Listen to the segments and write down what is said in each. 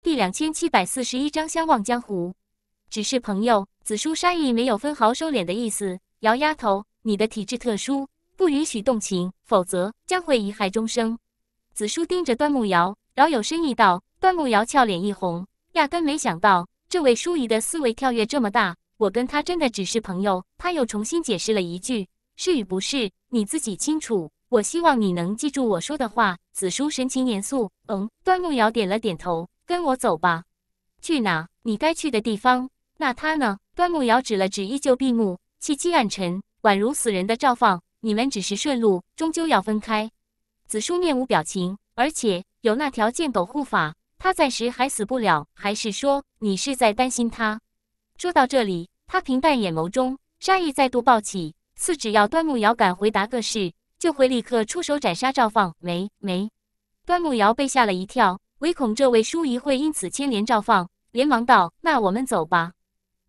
第两千七百四十一章相忘江湖，只是朋友。紫书沙溢没有分毫收敛的意思。姚丫头，你的体质特殊，不允许动情，否则将会贻害终生。紫书盯着端木瑶，饶有深意道。端木瑶俏脸一红，压根没想到这位淑仪的思维跳跃这么大。我跟她真的只是朋友。他又重新解释了一句：“是与不是，你自己清楚。我希望你能记住我说的话。”紫书神情严肃。嗯。端木瑶点了点头。跟我走吧，去哪？你该去的地方。那他呢？端木瑶指了指依旧闭目、气息暗沉、宛如死人的赵放。你们只是顺路，终究要分开。子舒面无表情，而且有那条剑狗护法，他暂时还死不了。还是说，你是在担心他？说到这里，他平淡眼眸中杀意再度暴起，似只要端木瑶敢回答个是，就会立刻出手斩杀赵放。没没，端木瑶被吓了一跳。唯恐这位叔仪会因此牵连赵放，连忙道：“那我们走吧。”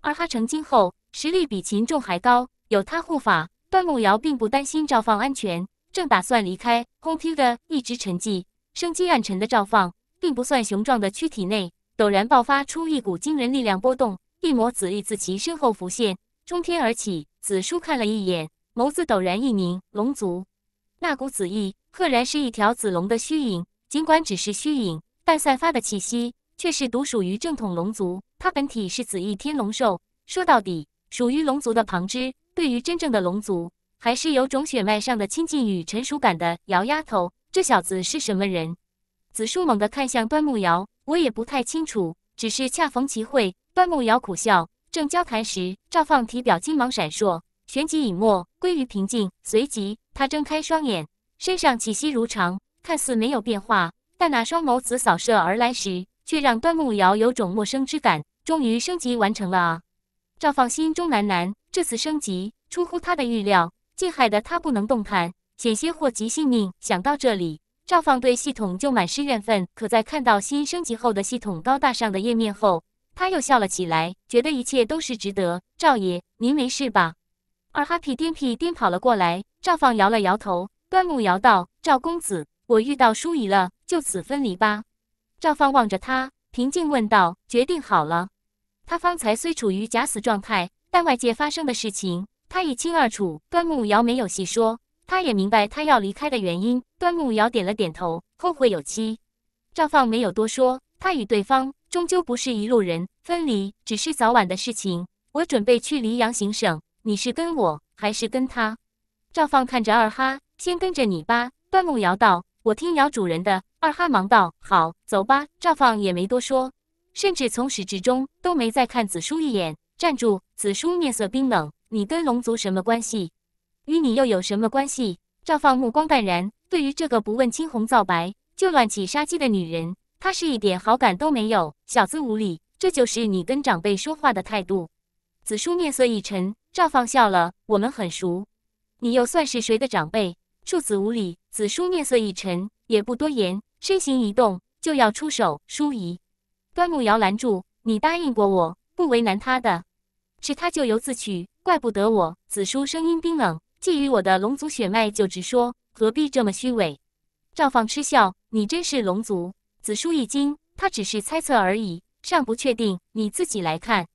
二哈成精后实力比秦仲还高，有他护法，段梦瑶并不担心赵放安全，正打算离开，轰虚的、一直沉寂、生机暗沉的赵放，并不算雄壮的躯体内，陡然爆发出一股惊人力量波动，一抹紫翼自其身后浮现，冲天而起。紫书看了一眼，眸子陡然一凝，龙族，那股紫翼赫然是一条紫龙的虚影，尽管只是虚影。但散发的气息却是独属于正统龙族。它本体是紫翼天龙兽，说到底属于龙族的旁支。对于真正的龙族，还是有种血脉上的亲近与成熟感的。姚丫头，这小子是什么人？紫书猛地看向端木瑶，我也不太清楚，只是恰逢其会。端木瑶苦笑，正交谈时，赵放体表金芒闪烁，旋即隐没，归于平静。随即，他睁开双眼，身上气息如常，看似没有变化。但那双眸子扫射而来时，却让端木瑶有种陌生之感。终于升级完成了啊！赵放心中喃喃。这次升级出乎他的预料，竟害得他不能动弹，险些祸及性命。想到这里，赵放对系统就满是怨愤。可在看到新升级后的系统高大上的页面后，他又笑了起来，觉得一切都是值得。赵爷，您没事吧？二哈屁颠屁颠跑了过来，赵放摇了摇头。端木瑶道：“赵公子。”我遇到疏仪了，就此分离吧。赵放望着他，平静问道：“决定好了？”他方才虽处于假死状态，但外界发生的事情他一清二楚。端木瑶没有细说，他也明白他要离开的原因。端木瑶点了点头：“后会有期。”赵放没有多说，他与对方终究不是一路人，分离只是早晚的事情。我准备去黎阳行省，你是跟我还是跟他？赵放看着二哈：“先跟着你吧。”端木瑶道。我听姚主人的，二哈忙道：“好，走吧。”赵放也没多说，甚至从始至终都没再看子舒一眼。站住！子舒面色冰冷：“你跟龙族什么关系？与你又有什么关系？”赵放目光淡然，对于这个不问青红皂白就乱起杀机的女人，他是一点好感都没有。小子无礼，这就是你跟长辈说话的态度。子舒面色一沉，赵放笑了：“我们很熟，你又算是谁的长辈？”庶子无礼，子舒面色一沉，也不多言，身形一动就要出手。淑仪、端木瑶拦住你，答应过我不为难他的，是他咎由自取，怪不得我。子舒声音冰冷，觊觎我的龙族血脉就直说，何必这么虚伪？赵放嗤笑：“你真是龙族？”子舒一惊，他只是猜测而已，尚不确定。你自己来看。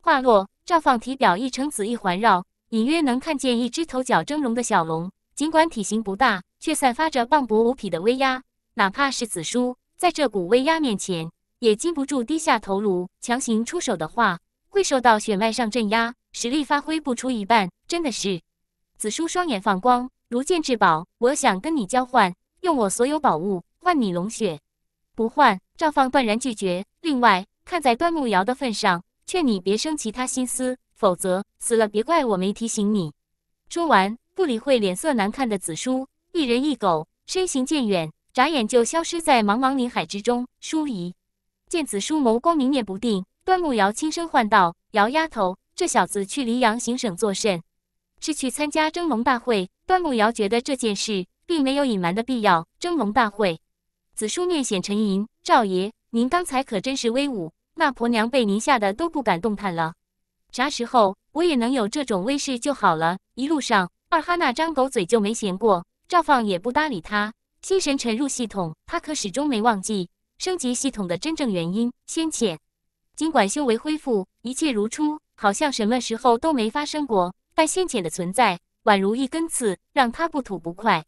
话落，赵放体表一层紫翼环绕，隐约能看见一只头角峥嵘的小龙。尽管体型不大，却散发着磅礴无匹的威压。哪怕是子书，在这股威压面前，也禁不住低下头颅。强行出手的话，会受到血脉上镇压，实力发挥不出一半。真的是，子书双眼放光，如见至宝。我想跟你交换，用我所有宝物换你龙血。不换！赵放断然拒绝。另外，看在端木瑶的份上，劝你别生其他心思，否则死了别怪我没提醒你。说完。不理会脸色难看的子舒，一人一狗身形渐远，眨眼就消失在茫茫林海之中。舒怡见子舒眸光明灭不定，端木瑶轻声唤道：“瑶丫头，这小子去黎阳行省作甚？是去参加蒸龙大会？”端木瑶觉得这件事并没有隐瞒的必要。蒸龙大会，子舒面显沉吟：“赵爷，您刚才可真是威武，那婆娘被您吓得都不敢动弹了。啥时候我也能有这种威势就好了。一路上。”二哈那张狗嘴就没闲过，赵放也不搭理他。心神沉入系统，他可始终没忘记升级系统的真正原因。先浅，尽管修为恢复，一切如初，好像什么时候都没发生过。但先浅的存在，宛如一根刺，让他不吐不快。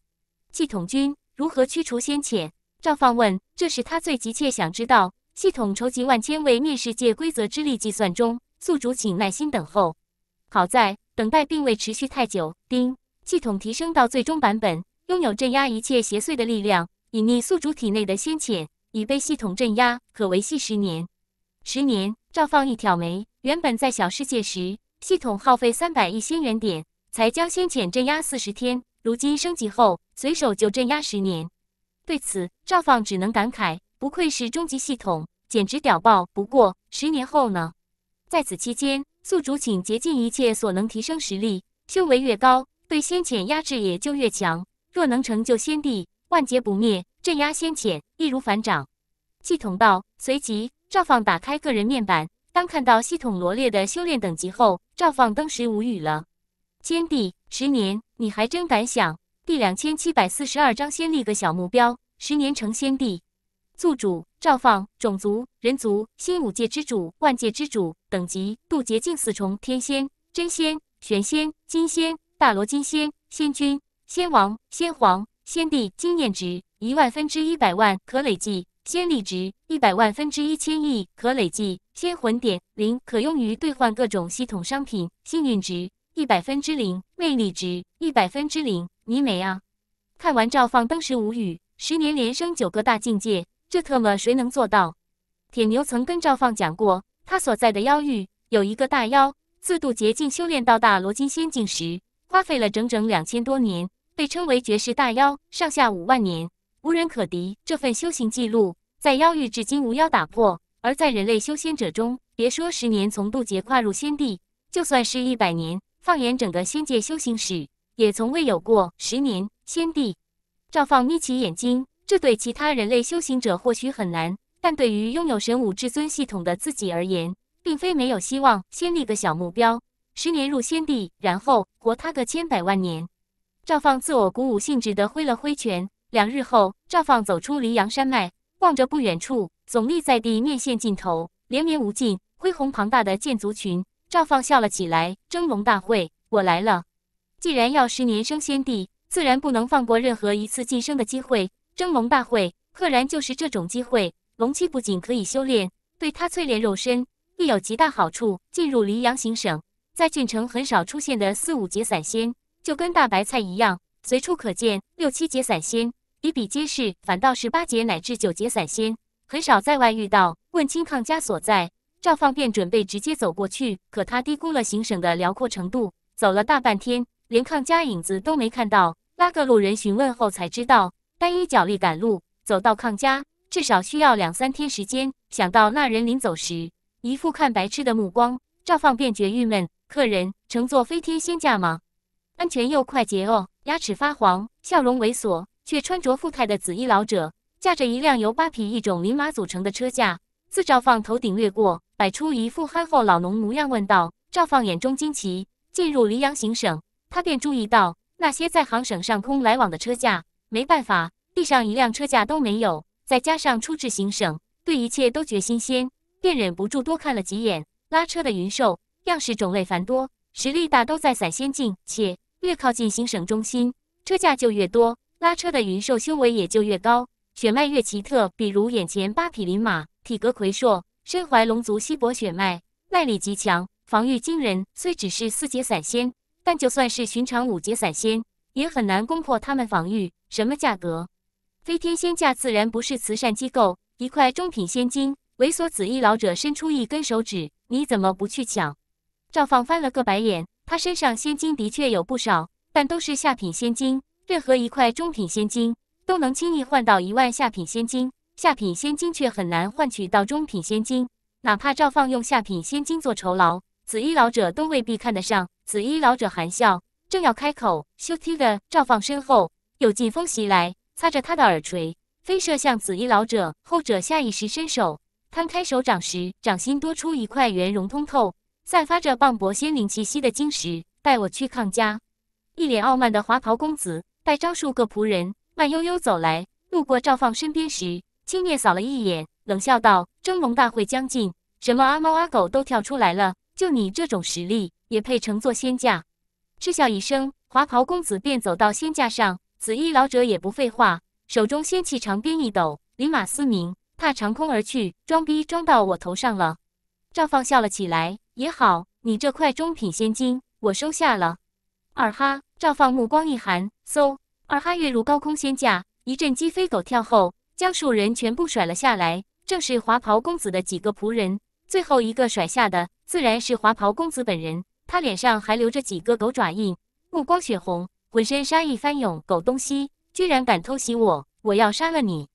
系统君，如何驱除先浅？赵放问，这是他最急切想知道。系统筹集万千位灭世界规则之力，计算中，宿主请耐心等候。好在。等待并未持续太久。丁系统提升到最终版本，拥有镇压一切邪祟的力量，隐匿宿主体内的先遣已被系统镇压，可维系十年。十年，赵放一挑眉，原本在小世界时，系统耗费三百亿仙元点才将先遣镇压四十天，如今升级后，随手就镇压十年。对此，赵放只能感慨：不愧是终极系统，简直屌爆！不过，十年后呢？在此期间。宿主，请竭尽一切所能提升实力，修为越高，对先遣压制也就越强。若能成就先帝，万劫不灭，镇压先遣，易如反掌。系统道。随即，赵放打开个人面板，当看到系统罗列的修炼等级后，赵放登时无语了。先帝，十年，你还真敢想！第两千七百四十二章先立个小目标，十年成先帝。宿主赵放，种族人族，新五界之主，万界之主，等级渡劫境四重天仙、真仙、玄仙、金仙、大罗金仙、仙君、仙王、仙皇、仙帝，经验值一万分之一百万可累计，仙力值一百万分之一千亿可累计，仙魂点零可用于兑换各种系统商品，幸运值一百分之零，魅力值一百分之零，你美啊！看完赵放，当时无语，十年连升九个大境界。这特么谁能做到？铁牛曾跟赵放讲过，他所在的妖域有一个大妖，自渡劫境修炼到大罗金仙境时，花费了整整两千多年，被称为绝世大妖，上下五万年无人可敌。这份修行记录在妖域至今无妖打破。而在人类修仙者中，别说十年从渡劫跨入仙帝，就算是一百年，放眼整个仙界修行史，也从未有过十年仙帝。赵放眯起眼睛。这对其他人类修行者或许很难，但对于拥有神武至尊系统的自己而言，并非没有希望。先立个小目标，十年入仙帝，然后活他个千百万年。赵放自我鼓舞，兴致地挥了挥拳。两日后，赵放走出黎阳山脉，望着不远处耸立在地面线尽头、连绵无尽、恢宏庞大的剑族群，赵放笑了起来。蒸笼大会，我来了！既然要十年升仙帝，自然不能放过任何一次晋升的机会。蒸龙大会赫然就是这种机会，龙气不仅可以修炼，对他淬炼肉身亦有极大好处。进入黎阳行省，在郡城很少出现的四五节散仙，就跟大白菜一样随处可见；六七节散仙比比皆是，反倒是八节乃至九节散仙很少在外遇到。问清抗家所在，赵放便准备直接走过去，可他低估了行省的辽阔程度，走了大半天，连抗家影子都没看到。拉个路人询问后，才知道。单依脚力赶路，走到康家至少需要两三天时间。想到那人临走时一副看白痴的目光，赵放便觉郁闷。客人乘坐飞天仙驾吗？安全又快捷哦。牙齿发黄，笑容猥琐，却穿着富态的紫衣老者，驾着一辆由八匹一种灵马组成的车架，自赵放头顶掠过，摆出一副憨厚老农模样，问道：“赵放眼中惊奇，进入黎阳行省，他便注意到那些在行省上空来往的车架。”没办法，地上一辆车架都没有。再加上初至行省，对一切都觉新鲜，便忍不住多看了几眼拉车的云兽。样式种类繁多，实力大都在散仙境，且越靠近行省中心，车架就越多，拉车的云兽修为也就越高，血脉越奇特。比如眼前八匹灵马，体格魁硕，身怀龙族稀薄血脉，耐力极强，防御惊人。虽只是四阶散仙，但就算是寻常五阶散仙。也很难攻破他们防御。什么价格？飞天仙价自然不是慈善机构。一块中品仙金。猥琐紫衣老者伸出一根手指：“你怎么不去抢？”赵放翻了个白眼。他身上仙金的确有不少，但都是下品仙金。任何一块中品仙金都能轻易换到一万下品仙金，下品仙金却很难换取到中品仙金。哪怕赵放用下品仙金做酬劳，紫衣老者都未必看得上。紫衣老者含笑。正要开口，修踢的赵放身后有劲风袭来，擦着他的耳垂飞射向紫衣老者。后者下意识伸手摊开手掌时，掌心多出一块圆融通透、散发着磅礴仙灵气息的晶石。带我去抗家。一脸傲慢的华袍公子带招数个仆人慢悠悠走来，路过赵放身边时，轻蔑扫了一眼，冷笑道：“蒸龙大会将近，什么阿猫阿狗都跳出来了，就你这种实力也配乘坐仙驾？”嗤笑一声，华袍公子便走到仙架上。紫衣老者也不废话，手中仙气长鞭一抖，灵马嘶鸣，踏长空而去。装逼装到我头上了！赵放笑了起来。也好，你这块中品仙金，我收下了。二哈，赵放目光一寒，嗖！二哈跃入高空仙架，一阵鸡飞狗跳后，将数人全部甩了下来。正是华袍公子的几个仆人，最后一个甩下的，自然是华袍公子本人。他脸上还留着几个狗爪印，目光血红，浑身杀意翻涌。狗东西，居然敢偷袭我！我要杀了你！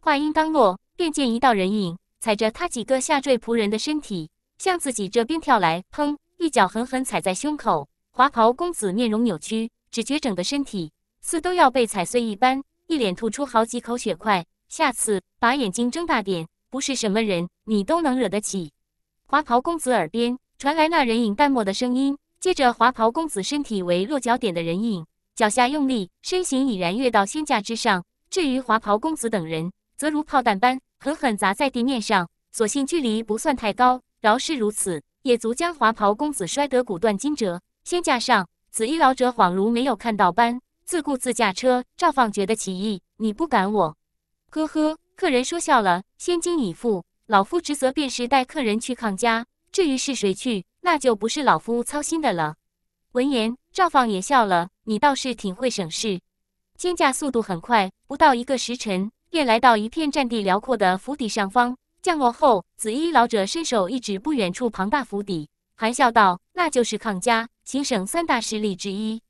话音刚落，便见一道人影踩着他几个下坠仆人的身体，向自己这边跳来。砰！一脚狠狠踩在胸口。华袍公子面容扭曲，只觉整个身体似都要被踩碎一般，一脸吐出好几口血块。下次把眼睛睁大点，不是什么人你都能惹得起。华袍公子耳边。传来那人影淡漠的声音，接着华袍公子身体为落脚点的人影脚下用力，身形已然跃到仙架之上。至于华袍公子等人，则如炮弹般狠狠砸在地面上。所幸距离不算太高，饶是如此，也足将华袍公子摔得骨断筋折。仙架上，紫衣老者恍如没有看到般，自顾自驾车。赵放觉得奇异：“你不赶我？”“呵呵，客人说笑了。仙金已付，老夫职责便是带客人去康家。”至于是谁去，那就不是老夫操心的了。闻言，赵放也笑了：“你倒是挺会省事。”肩架速度很快，不到一个时辰，便来到一片占地辽阔的府邸上方。降落后，紫衣老者伸手一指不远处庞大府邸，含笑道：“那就是康家，行省三大势力之一。”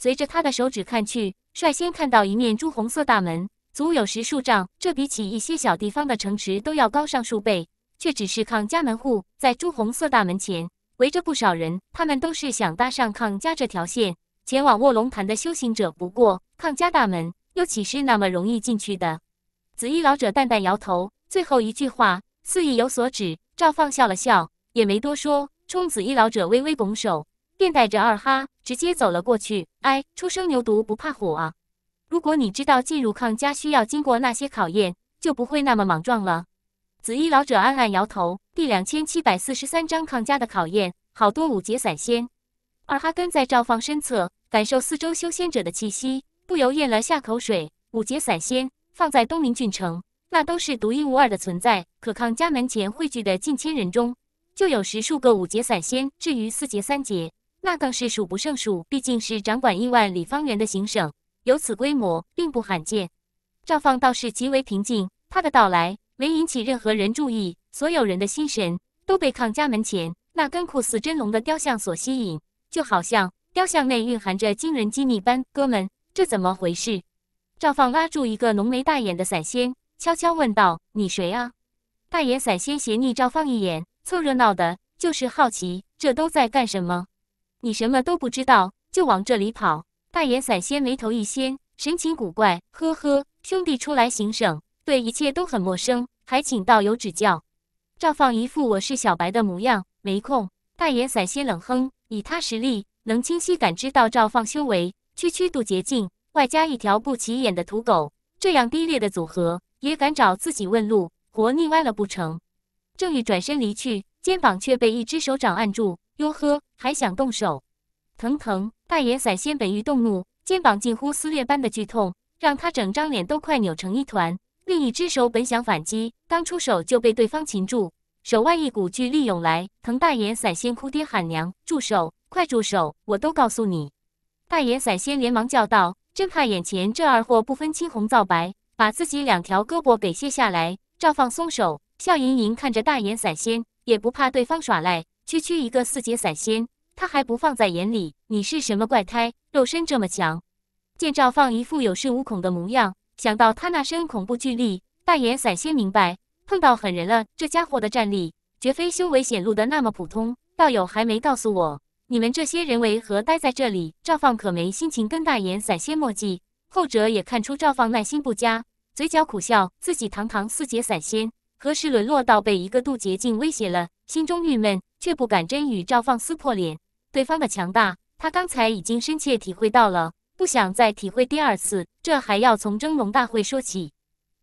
随着他的手指看去，率先看到一面朱红色大门，足有十数丈，这比起一些小地方的城池都要高上数倍。却只是抗家门户，在朱红色大门前围着不少人，他们都是想搭上抗家这条线前往卧龙潭的修行者。不过，抗家大门又岂是那么容易进去的？紫衣老者淡淡摇头，最后一句话似意有所指。赵放笑了笑，也没多说，冲紫衣老者微微拱手，便带着二哈直接走了过去。哎，初生牛犊不怕虎啊！如果你知道进入抗家需要经过那些考验，就不会那么莽撞了。紫衣老者暗暗摇头。第两千七百四十三章抗家的考验。好多五节散仙。二哈根在赵放身侧，感受四周修仙者的气息，不由咽了下口水。五节散仙放在东陵郡城，那都是独一无二的存在。可抗家门前汇聚的近千人中，就有十数个五节散仙。至于四节三节，那更是数不胜数。毕竟是掌管亿万里方圆的行省，有此规模，并不罕见。赵放倒是极为平静，他的到来。没引起任何人注意，所有人的心神都被康家门前那根酷似真龙的雕像所吸引，就好像雕像内蕴含着惊人机密般。哥们，这怎么回事？赵放拉住一个浓眉大眼的散仙，悄悄问道：“你谁啊？”大眼散仙斜睨赵放一眼，凑热闹的就是好奇，这都在干什么？你什么都不知道就往这里跑？大眼散仙眉头一掀，神情古怪：“呵呵，兄弟出来行省。”对一切都很陌生，还请道友指教。赵放一副我是小白的模样，没空。大眼散仙冷哼，以他实力能清晰感知到赵放修为，区区渡劫境，外加一条不起眼的土狗，这样低劣的组合也敢找自己问路，活腻歪了不成？正欲转身离去，肩膀却被一只手掌按住。哟呵，还想动手？疼疼！大眼散仙本欲动怒，肩膀近乎撕裂般的剧痛，让他整张脸都快扭成一团。另一只手本想反击，刚出手就被对方擒住，手腕一股巨力涌来，藤大眼散仙哭爹喊娘：“住手！快住手！我都告诉你！”大眼散仙连忙叫道：“真怕眼前这二货不分青红皂白，把自己两条胳膊给卸下来。”赵放松手，笑盈盈看着大眼散仙，也不怕对方耍赖，区区一个四阶散仙，他还不放在眼里。你是什么怪胎？肉身这么强？见赵放一副有恃无恐的模样。想到他那身恐怖巨力，大眼散仙明白碰到狠人了。这家伙的战力绝非修为显露的那么普通。道友还没告诉我，你们这些人为何待在这里？赵放可没心情跟大眼散仙墨迹。后者也看出赵放耐心不佳，嘴角苦笑，自己堂堂四阶散仙，何时沦落到被一个渡劫境威胁了？心中郁闷，却不敢真与赵放撕破脸。对方的强大，他刚才已经深切体会到了。不想再体会第二次，这还要从蒸笼大会说起。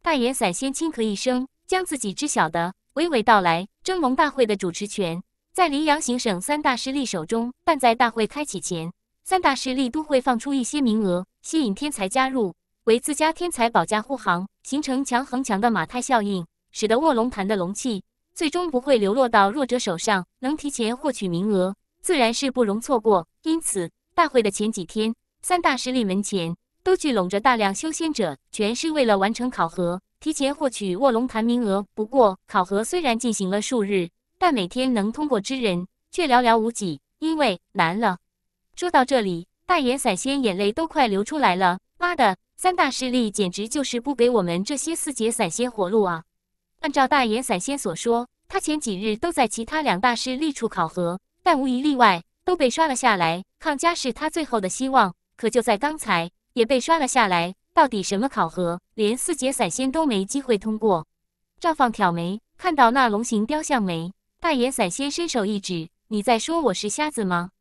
大眼伞仙轻咳一声，将自己知晓的娓娓道来。蒸笼大会的主持权在黎阳行省三大势力手中，但在大会开启前，三大势力都会放出一些名额，吸引天才加入，为自家天才保驾护航，形成强横强的马太效应，使得卧龙盘的龙气最终不会流落到弱者手上。能提前获取名额，自然是不容错过。因此，大会的前几天。三大势力门前都聚拢着大量修仙者，全是为了完成考核，提前获取卧龙潭名额。不过，考核虽然进行了数日，但每天能通过之人却寥寥无几，因为难了。说到这里，大眼散仙眼泪都快流出来了。妈的，三大势力简直就是不给我们这些四阶散仙活路啊！按照大眼散仙所说，他前几日都在其他两大势力处考核，但无一例外都被刷了下来。康家是他最后的希望。可就在刚才，也被刷了下来。到底什么考核，连四阶散仙都没机会通过？赵放挑眉，看到那龙形雕像没？大眼散仙伸手一指：“你在说我是瞎子吗？”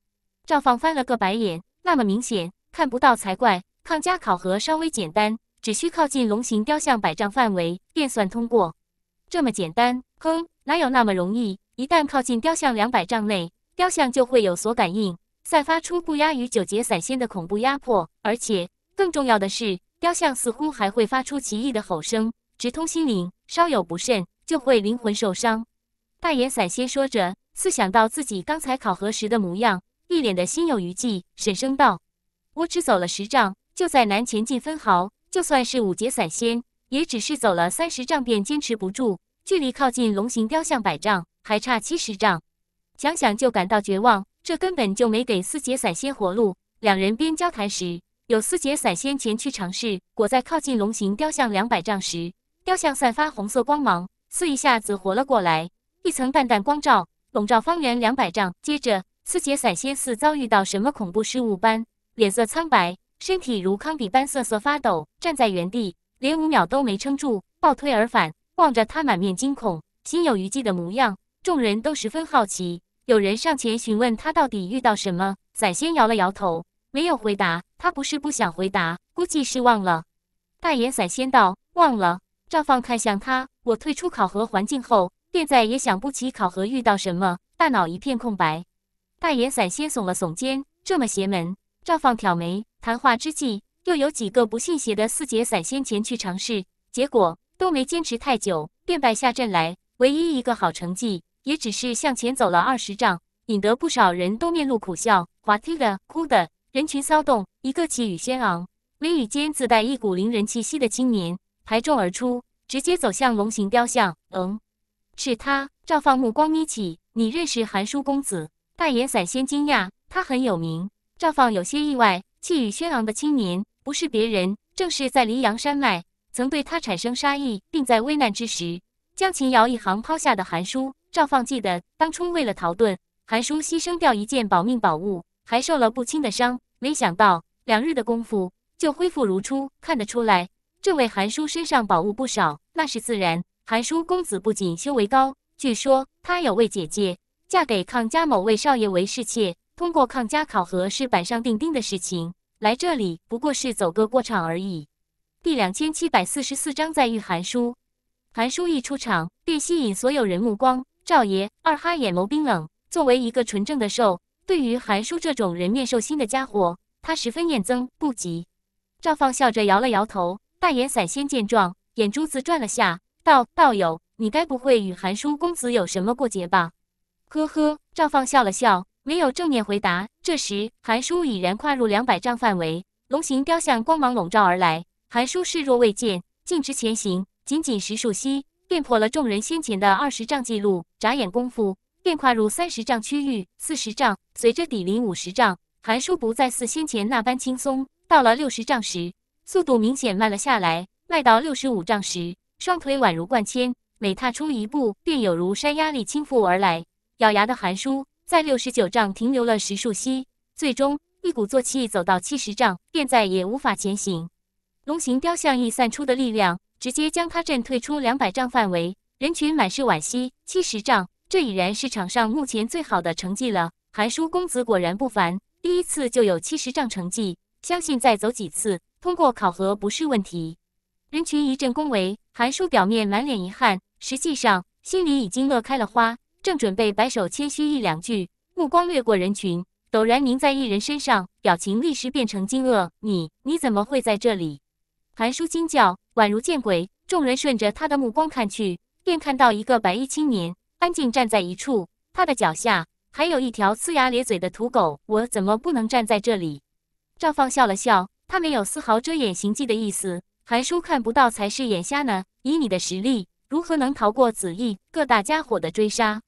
赵放翻了个白眼：“那么明显，看不到才怪。抗加考核稍微简单，只需靠近龙形雕像百丈范围，便算通过。这么简单？哼，哪有那么容易？一旦靠近雕像两百丈内，雕像就会有所感应。”散发出不亚于九节散仙的恐怖压迫，而且更重要的是，雕像似乎还会发出奇异的吼声，直通心灵，稍有不慎就会灵魂受伤。大眼散仙说着，似想到自己刚才考核时的模样，一脸的心有余悸，沈声道：“我只走了十丈，就在难前进分毫，就算是五节散仙，也只是走了三十丈便坚持不住。距离靠近龙形雕像百丈，还差七十丈，想想就感到绝望。”这根本就没给司姐散仙活路。两人边交谈时，有司姐散仙前去尝试，裹在靠近龙形雕像两百丈时，雕像散发红色光芒，似一下子活了过来，一层淡淡光照笼罩方圆两百丈。接着，司姐散仙似遭遇到什么恐怖事物般，脸色苍白，身体如糠饼般瑟瑟发抖，站在原地，连五秒都没撑住，暴退而返。望着他满面惊恐、心有余悸的模样，众人都十分好奇。有人上前询问他到底遇到什么，散仙摇了摇头，没有回答。他不是不想回答，估计是忘了。大爷散仙道忘了。赵放看向他，我退出考核环境后，便再也想不起考核遇到什么，大脑一片空白。大爷散仙耸了耸肩，这么邪门。赵放挑眉，谈话之际，又有几个不信邪的四姐散仙前去尝试，结果都没坚持太久，便败下阵来。唯一一个好成绩。也只是向前走了二十丈，引得不少人都面露苦笑。滑梯的、哭的，人群骚动。一个气宇轩昂、眉宇间自带一股凌人气息的青年，排众而出，直接走向龙形雕像。嗯，是他。赵放目光眯起，你认识韩叔公子？大眼散仙惊讶，他很有名。赵放有些意外，气宇轩昂的青年不是别人，正是在黎阳山脉曾对他产生杀意，并在危难之时将秦瑶一行抛下的韩叔。赵放记得，当初为了逃遁，韩叔牺牲掉一件保命宝物，还受了不轻的伤。没想到两日的功夫就恢复如初，看得出来，这位韩叔身上宝物不少。那是自然，韩叔公子不仅修为高，据说他有位姐姐嫁给抗家某位少爷为侍妾，通过抗家考核是板上钉钉的事情。来这里不过是走个过场而已。第两千七百四十四章再遇韩叔，韩叔一出场便吸引所有人目光。赵爷，二哈眼眸冰冷。作为一个纯正的兽，对于韩叔这种人面兽心的家伙，他十分厌憎，不及。赵放笑着摇了摇头。大眼散仙见状，眼珠子转了下，道：“道友，你该不会与韩叔公子有什么过节吧？”呵呵，赵放笑了笑，没有正面回答。这时，韩叔已然跨入两百丈范围，龙形雕像光芒笼罩而来。韩叔视若未见，径直前行。仅仅十数息。便破了众人先前的二十丈记录，眨眼功夫便跨入三十丈区域，四十丈，随着底临五十丈，韩叔不再似先前那般轻松。到了六十丈时，速度明显慢了下来。迈到六十五丈时，双腿宛如灌铅，每踏出一步，便有如山压力倾覆而来。咬牙的韩叔在六十九丈停留了十数息，最终一鼓作气走到七十丈，便再也无法前行。龙形雕像溢散出的力量。直接将他震退出两百丈范围，人群满是惋惜。七十丈，这已然是场上目前最好的成绩了。韩叔公子果然不凡，第一次就有七十丈成绩，相信再走几次，通过考核不是问题。人群一阵恭维，韩叔表面满脸遗憾，实际上心里已经乐开了花，正准备摆手谦虚一两句，目光掠过人群，陡然凝在一人身上，表情立时变成惊愕：“你你怎么会在这里？”韩叔惊叫。宛如见鬼！众人顺着他的目光看去，便看到一个白衣青年安静站在一处，他的脚下还有一条呲牙咧嘴的土狗。我怎么不能站在这里？赵放笑了笑，他没有丝毫遮掩行迹的意思。韩叔看不到才是眼瞎呢！以你的实力，如何能逃过子役各大家伙的追杀？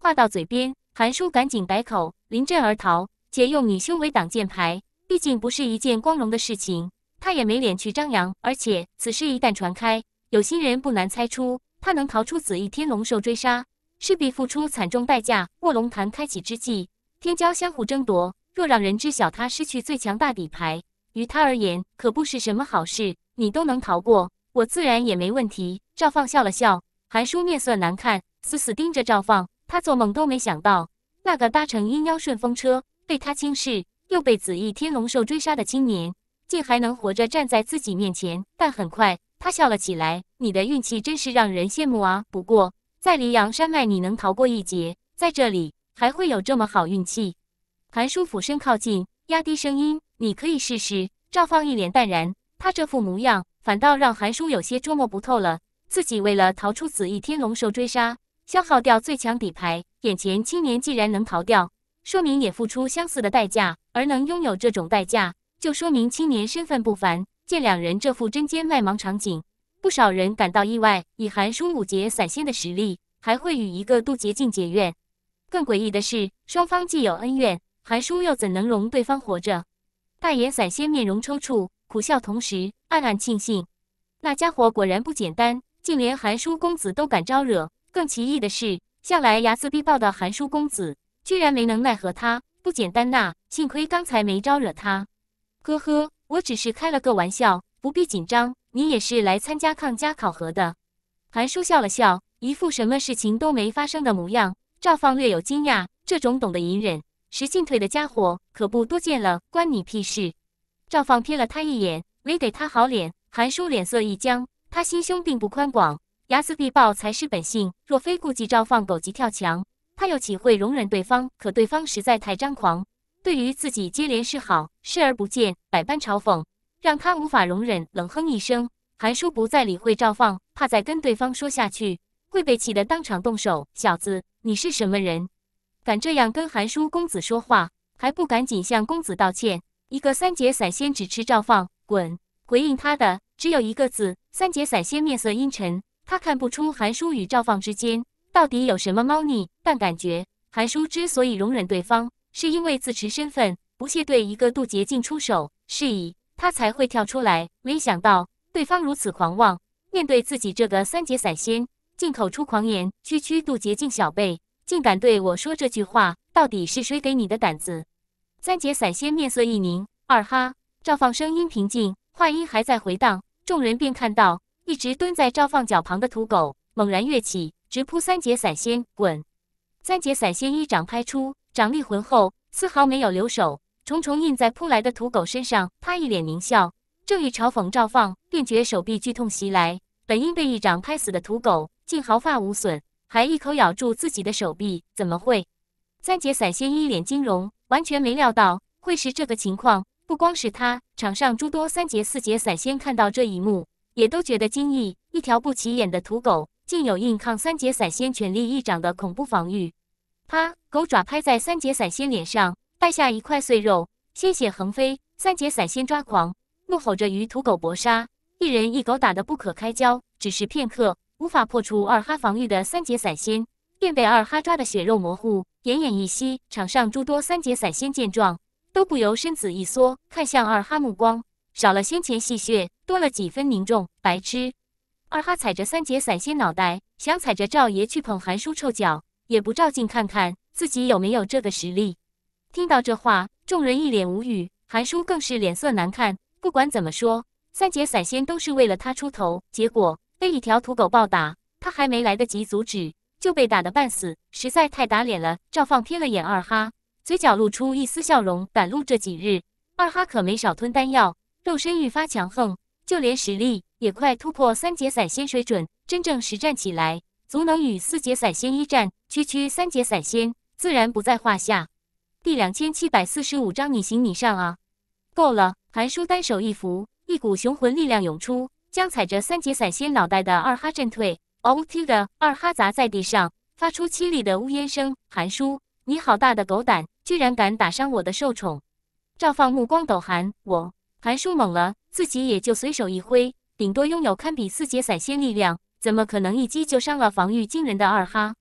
话到嘴边，韩叔赶紧改口：临阵而逃，借用你修为挡箭牌，毕竟不是一件光荣的事情。他也没脸去张扬，而且此事一旦传开，有心人不难猜出，他能逃出紫翼天龙兽追杀，势必付出惨重代价。卧龙潭开启之际，天骄相互争夺，若让人知晓他失去最强大底牌，于他而言可不是什么好事。你都能逃过，我自然也没问题。赵放笑了笑，韩叔面色难看，死死盯着赵放。他做梦都没想到，那个搭乘阴妖顺风车，被他轻视，又被紫翼天龙兽追杀的青年。竟还能活着站在自己面前，但很快他笑了起来：“你的运气真是让人羡慕啊！不过在离阳山脉，你能逃过一劫，在这里还会有这么好运气？”韩叔俯身靠近，压低声音：“你可以试试。”赵方一脸淡然，他这副模样反倒让韩叔有些捉摸不透了。自己为了逃出紫翼天龙兽追杀，消耗掉最强底牌，眼前青年既然能逃掉，说明也付出相似的代价，而能拥有这种代价。就说明青年身份不凡。见两人这副针尖麦芒场景，不少人感到意外。以韩叔五杰散仙的实力，还会与一个渡劫境结怨？更诡异的是，双方既有恩怨，韩叔又怎能容对方活着？大爷散仙面容抽搐，苦笑，同时暗暗庆幸：那家伙果然不简单，竟连韩叔公子都敢招惹。更奇异的是，向来睚眦必报的韩叔公子，居然没能奈何他，不简单呐！幸亏刚才没招惹他。呵呵，我只是开了个玩笑，不必紧张。你也是来参加抗加考核的。韩叔笑了笑，一副什么事情都没发生的模样。赵放略有惊讶，这种懂得隐忍、识进退的家伙可不多见了，关你屁事？赵放瞥了他一眼，没给他好脸。韩叔脸色一僵，他心胸并不宽广，睚眦必报才是本性。若非顾忌赵放狗急跳墙，他又岂会容忍对方？可对方实在太张狂。对于自己接连示好，视而不见，百般嘲讽，让他无法容忍，冷哼一声。韩叔不再理会赵放，怕再跟对方说下去会被气得当场动手。小子，你是什么人？敢这样跟韩叔公子说话，还不赶紧向公子道歉！一个三劫散仙，指斥赵放滚！回应他的只有一个字。三劫散仙面色阴沉，他看不出韩叔与赵放之间到底有什么猫腻，但感觉韩叔之所以容忍对方。是因为自持身份，不屑对一个渡劫境出手，是以他才会跳出来。没想到对方如此狂妄，面对自己这个三节散仙，竟口出狂言：“区区渡劫境小辈，竟敢对我说这句话，到底是谁给你的胆子？”三节散仙面色一凝。二哈赵放声音平静，话音还在回荡，众人便看到一直蹲在赵放脚旁的土狗猛然跃起，直扑三节散仙。滚！三节散仙一掌拍出。掌力浑厚，丝毫没有留手，重重印在扑来的土狗身上。他一脸狞笑，正欲嘲讽赵放，便觉手臂剧痛袭来。本应被一掌拍死的土狗，竟毫发无损，还一口咬住自己的手臂。怎么会？三节散仙一脸惊容，完全没料到会是这个情况。不光是他，场上诸多三节、四节散仙看到这一幕，也都觉得惊异。一条不起眼的土狗，竟有硬抗三节散仙全力一掌的恐怖防御。啪！狗爪拍在三节伞仙脸上，败下一块碎肉，鲜血横飞。三节伞仙抓狂，怒吼着与土狗搏杀，一人一狗打得不可开交。只是片刻，无法破除二哈防御的三节伞仙便被二哈抓得血肉模糊，奄奄一息。场上诸多三节伞仙见状，都不由身子一缩，看向二哈，目光少了先前戏谑，多了几分凝重。白痴！二哈踩着三节伞仙脑袋，想踩着赵爷去捧韩叔臭脚。也不照镜看看自己有没有这个实力。听到这话，众人一脸无语，韩叔更是脸色难看。不管怎么说，三姐散仙都是为了他出头，结果被一条土狗暴打，他还没来得及阻止，就被打得半死，实在太打脸了。赵放瞥了眼二哈，嘴角露出一丝笑容。赶路这几日，二哈可没少吞丹药，肉身愈发强横，就连实力也快突破三杰散仙水准，真正实战起来，足能与四杰散仙一战。区区三阶散仙，自然不在话下。第两千七百四十五章，你行你上啊！够了，韩叔单手一扶，一股雄浑力量涌出，将踩着三阶散仙脑袋的二哈震退。哦踢的二哈砸在地上，发出凄厉的呜咽声。韩叔，你好大的狗胆，居然敢打伤我的受宠！赵放目光陡寒。我韩叔懵了，自己也就随手一挥，顶多拥有堪比四阶散仙力量，怎么可能一击就伤了防御惊人的二哈？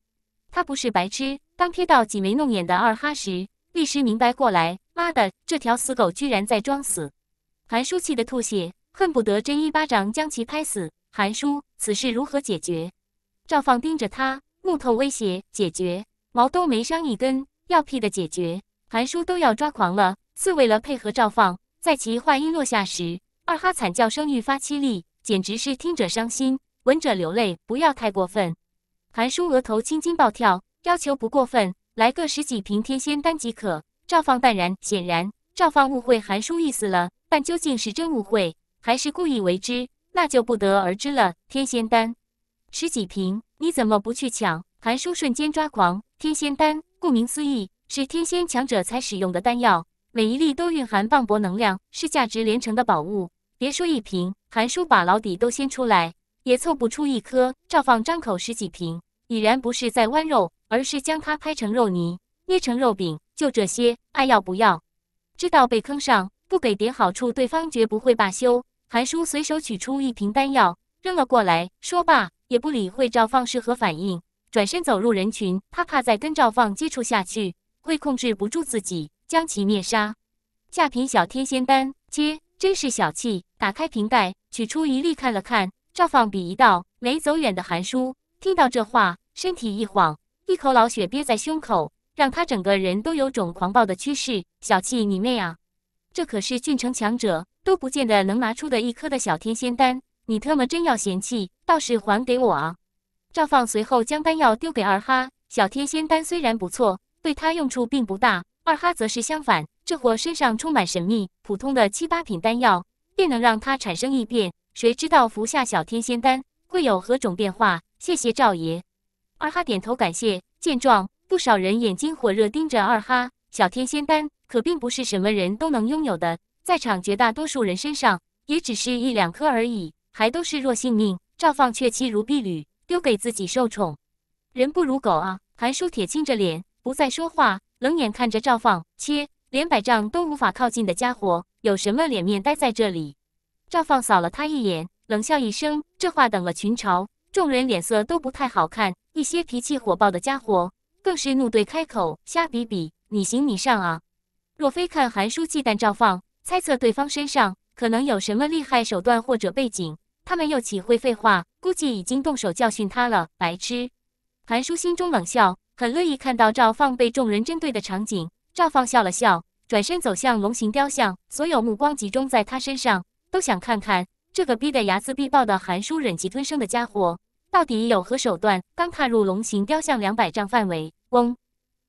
他不是白痴，当瞥到挤眉弄眼的二哈时，立时明白过来。妈的，这条死狗居然在装死！韩叔气得吐血，恨不得真一巴掌将其拍死。韩叔，此事如何解决？赵放盯着他，木头威胁：“解决，毛都没伤一根，要屁的解决！”韩叔都要抓狂了。四为了配合赵放，在其话音落下时，二哈惨叫声愈发凄厉，简直是听者伤心，闻者流泪。不要太过分。韩叔额头青筋暴跳，要求不过分，来个十几瓶天仙丹即可。赵放淡然，显然赵放误会韩叔意思了，但究竟是真误会还是故意为之，那就不得而知了。天仙丹，十几瓶，你怎么不去抢？韩叔瞬间抓狂。天仙丹，顾名思义是天仙强者才使用的丹药，每一粒都蕴含磅礴能量，是价值连城的宝物。别说一瓶，韩叔把老底都掀出来，也凑不出一颗。赵放张口十几瓶。已然不是在剜肉，而是将它拍成肉泥，捏成肉饼。就这些，爱要不要？知道被坑上，不给点好处，对方绝不会罢休。韩叔随手取出一瓶丹药，扔了过来，说罢也不理会赵放是何反应，转身走入人群。他怕再跟赵放接触下去，会控制不住自己，将其灭杀。下品小天仙丹，接！真是小气。打开瓶盖，取出一粒看了看。赵放鄙夷道：“没走远的韩叔。”听到这话，身体一晃，一口老血憋在胸口，让他整个人都有种狂暴的趋势。小气你妹啊！这可是郡城强者都不见得能拿出的一颗的小天仙丹，你特么真要嫌弃，倒是还给我啊！赵放随后将丹药丢给二哈。小天仙丹虽然不错，对他用处并不大。二哈则是相反，这货身上充满神秘，普通的七八品丹药便能让他产生异变，谁知道服下小天仙丹会有何种变化？谢谢赵爷，二哈点头感谢。见状，不少人眼睛火热盯着二哈。小天仙丹可并不是什么人都能拥有的，在场绝大多数人身上也只是一两颗而已，还都是弱性命。赵放却弃如敝履，丢给自己受宠人不如狗啊！韩叔铁青着脸，不再说话，冷眼看着赵放。切，连百丈都无法靠近的家伙，有什么脸面待在这里？赵放扫了他一眼，冷笑一声，这话等了群嘲。众人脸色都不太好看，一些脾气火爆的家伙更是怒对开口：“瞎比比，你行你上啊！”若非看韩叔忌惮赵放，猜测对方身上可能有什么厉害手段或者背景，他们又岂会废话？估计已经动手教训他了。白痴！韩叔心中冷笑，很乐意看到赵放被众人针对的场景。赵放笑了笑，转身走向龙形雕像，所有目光集中在他身上，都想看看这个逼得睚眦必报的韩叔忍气吞声的家伙。到底有何手段？刚踏入龙形雕像两百丈范围，嗡，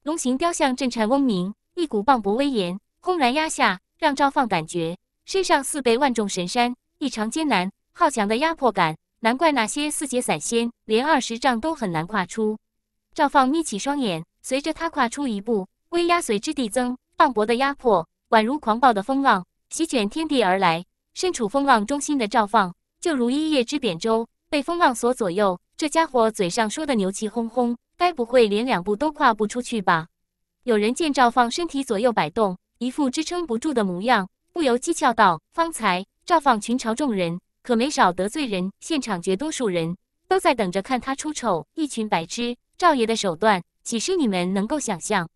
龙形雕像震颤嗡鸣，一股磅礴威严轰然压下，让赵放感觉身上似被万众神山，异常艰难。浩强的压迫感，难怪那些四阶散仙连二十丈都很难跨出。赵放眯起双眼，随着他跨出一步，威压随之递增，磅礴的压迫宛如狂暴的风浪席卷天地而来。身处风浪中心的赵放，就如一叶之扁舟。被风浪所左右，这家伙嘴上说的牛气哄哄，该不会连两步都跨不出去吧？有人见赵放身体左右摆动，一副支撑不住的模样，不由讥诮道：“方才赵放群嘲众人，可没少得罪人。现场绝大多数人都在等着看他出丑，一群白痴！赵爷的手段，岂是你们能够想象？”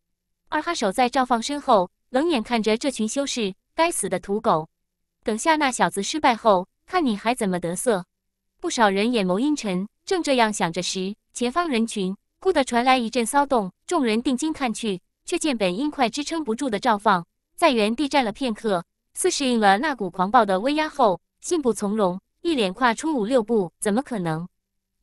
二哈守在赵放身后，冷眼看着这群修士。该死的土狗！等下那小子失败后，看你还怎么得瑟！不少人眼眸阴沉，正这样想着时，前方人群忽地传来一阵骚动。众人定睛看去，却见本应快支撑不住的赵放，在原地站了片刻，似适应了那股狂暴的威压后，信步从容，一连跨出五六步。怎么可能？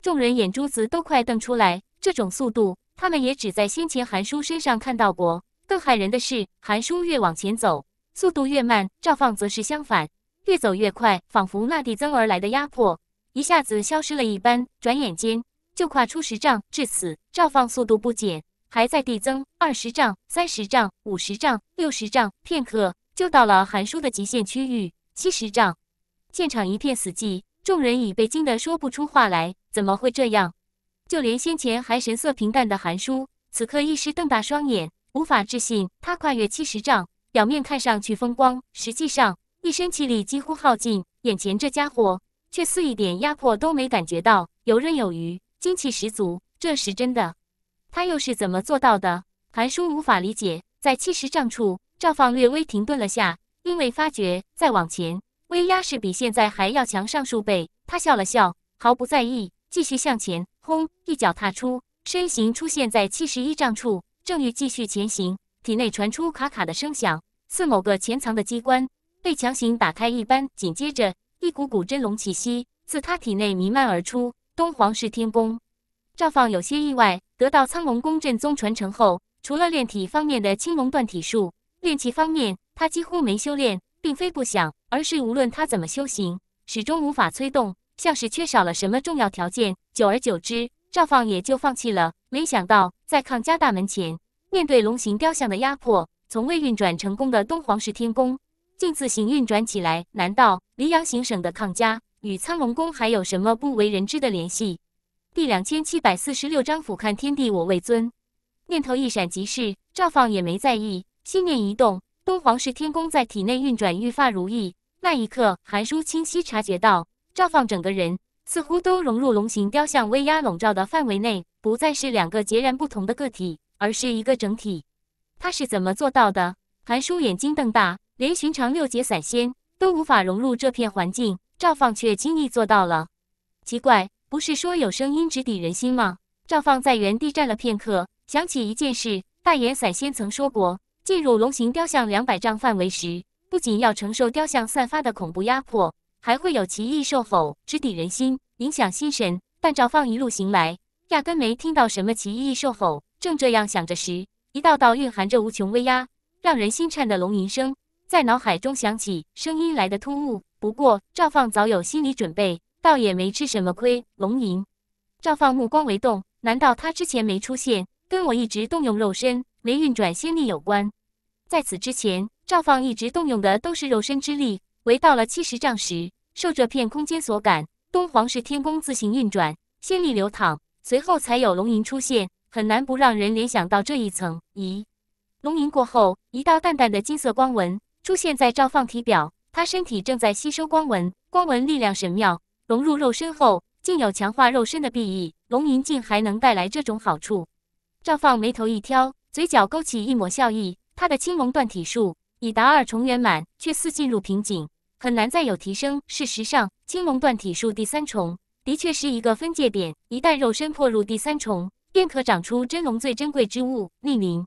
众人眼珠子都快瞪出来。这种速度，他们也只在先前韩叔身上看到过。更骇人的是，韩叔越往前走，速度越慢；赵放则是相反，越走越快，仿佛那递增而来的压迫。一下子消失了一般，转眼间就跨出十丈。至此，照放速度不减，还在递增。二十丈、三十丈、五十丈、六十丈，片刻就到了韩叔的极限区域七十丈。现场一片死寂，众人已被惊得说不出话来。怎么会这样？就连先前还神色平淡的韩叔，此刻一时瞪大双眼，无法置信。他跨越七十丈，表面看上去风光，实际上一身气力几乎耗尽。眼前这家伙。却似一点压迫都没感觉到，游刃有余，精气十足，这是真的。他又是怎么做到的？韩叔无法理解。在七十丈处，赵放略微停顿了下，因为发觉再往前，威压是比现在还要强上数倍。他笑了笑，毫不在意，继续向前。轰！一脚踏出，身形出现在七十一丈处，正欲继续前行，体内传出咔咔的声响，似某个潜藏的机关被强行打开一般。紧接着。一股股真龙气息自他体内弥漫而出。东皇石天宫，赵放有些意外。得到苍龙宫正宗传承后，除了炼体方面的青龙断体术，炼气方面他几乎没修炼，并非不想，而是无论他怎么修行，始终无法催动，像是缺少了什么重要条件。久而久之，赵放也就放弃了。没想到，在康家大门前，面对龙形雕像的压迫，从未运转成功的东皇石天宫。竟自行运转起来？难道黎阳行省的抗家与苍龙宫还有什么不为人知的联系？第两千七百四十六章俯瞰天地，我为尊。念头一闪即逝，赵放也没在意。心念一动，东皇是天宫在体内运转愈发如意。那一刻，韩叔清晰察觉到，赵放整个人似乎都融入龙形雕像威压笼罩的范围内，不再是两个截然不同的个体，而是一个整体。他是怎么做到的？韩叔眼睛瞪大。连寻常六节散仙都无法融入这片环境，赵放却轻易做到了。奇怪，不是说有声音直抵人心吗？赵放在原地站了片刻，想起一件事：大眼散仙曾说过，进入龙形雕像两百丈范围时，不仅要承受雕像散发的恐怖压迫，还会有奇异兽吼直抵人心，影响心神。但赵放一路行来，压根没听到什么奇异兽吼。正这样想着时，一道道蕴含着无穷威压、让人心颤的龙吟声。在脑海中响起，声音来得突兀。不过赵放早有心理准备，倒也没吃什么亏。龙吟，赵放目光微动，难道他之前没出现，跟我一直动用肉身，没运转仙力有关？在此之前，赵放一直动用的都是肉身之力。围到了七十丈时，受这片空间所感，东皇是天宫自行运转，仙力流淌，随后才有龙吟出现，很难不让人联想到这一层。咦，龙吟过后，一道淡淡的金色光纹。出现在赵放体表，他身体正在吸收光纹。光纹力量神妙，融入肉身后，竟有强化肉身的裨益。龙吟竟还能带来这种好处。赵放眉头一挑，嘴角勾起一抹笑意。他的青龙断体术已达二重圆满，却似进入瓶颈，很难再有提升。事实上，青龙断体术第三重的确是一个分界点。一旦肉身破入第三重，便可长出真龙最珍贵之物——鳞。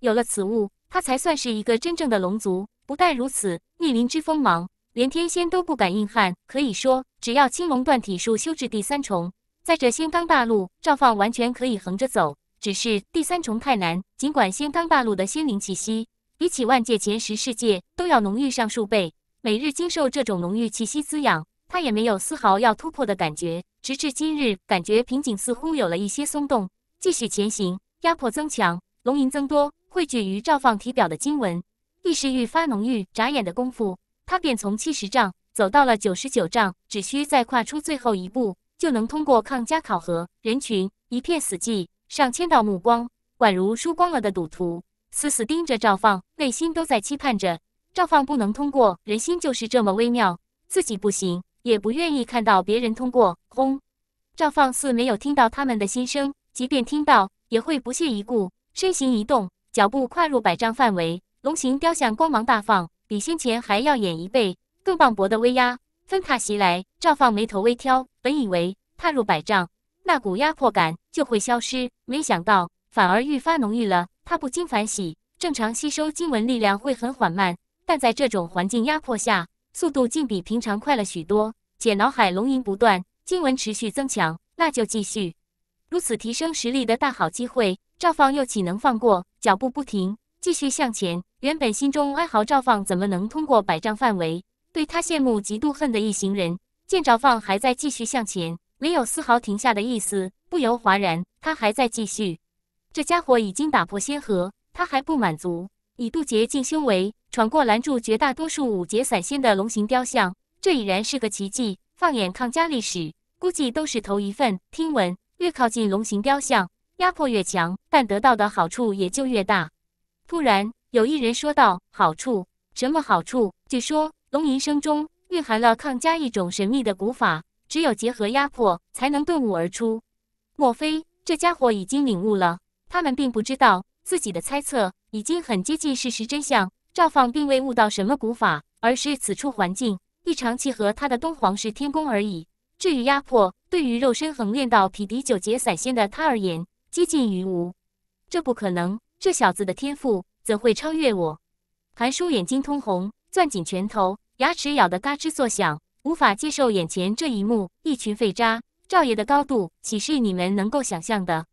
有了此物，他才算是一个真正的龙族。不但如此，逆鳞之锋芒，连天仙都不敢硬撼。可以说，只要青龙断体术修至第三重，在这仙罡大陆，赵放完全可以横着走。只是第三重太难。尽管仙罡大陆的仙灵气息，比起万界前十世界都要浓郁上数倍，每日经受这种浓郁气息滋养，他也没有丝毫要突破的感觉。直至今日，感觉瓶颈似乎有了一些松动。继续前行，压迫增强，龙吟增多，汇聚于赵放体表的经文，意识愈发浓郁，眨眼的功夫，他便从七十丈走到了九十九丈，只需再跨出最后一步，就能通过抗加考核。人群一片死寂，上千道目光宛如输光了的赌徒，死死盯着赵放，内心都在期盼着赵放不能通过。人心就是这么微妙，自己不行，也不愿意看到别人通过。轰！赵放似没有听到他们的心声，即便听到，也会不屑一顾。身形一动，脚步跨入百丈范围。龙形雕像光芒大放，比先前还要耀眼一倍，更磅礴的威压分踏袭来。赵放眉头微挑，本以为踏入百丈，那股压迫感就会消失，没想到反而愈发浓郁了。他不禁反喜：正常吸收经文力量会很缓慢，但在这种环境压迫下，速度竟比平常快了许多。且脑海龙吟不断，经文持续增强，那就继续。如此提升实力的大好机会，赵放又岂能放过？脚步不停。继续向前，原本心中哀嚎，赵放怎么能通过百丈范围？对他羡慕、嫉妒、恨的一行人，见赵放还在继续向前，没有丝毫停下的意思，不由哗然。他还在继续，这家伙已经打破先河，他还不满足，以渡劫境修为闯过拦住绝大多数五劫散仙的龙形雕像，这已然是个奇迹。放眼抗家历史，估计都是头一份。听闻越靠近龙形雕像，压迫越强，但得到的好处也就越大。突然，有一人说道：“好处？什么好处？据说龙吟声中蕴含了抗压一种神秘的古法，只有结合压迫才能顿悟而出。莫非这家伙已经领悟了？他们并不知道自己的猜测已经很接近事实真相。赵放并未悟到什么古法，而是此处环境异常契合他的东皇式天宫而已。至于压迫，对于肉身横练到匹敌九劫散仙的他而言，接近于无。这不可能。”这小子的天赋怎会超越我？韩叔眼睛通红，攥紧拳头，牙齿咬得嘎吱作响，无法接受眼前这一幕。一群废渣，赵爷的高度岂是你们能够想象的？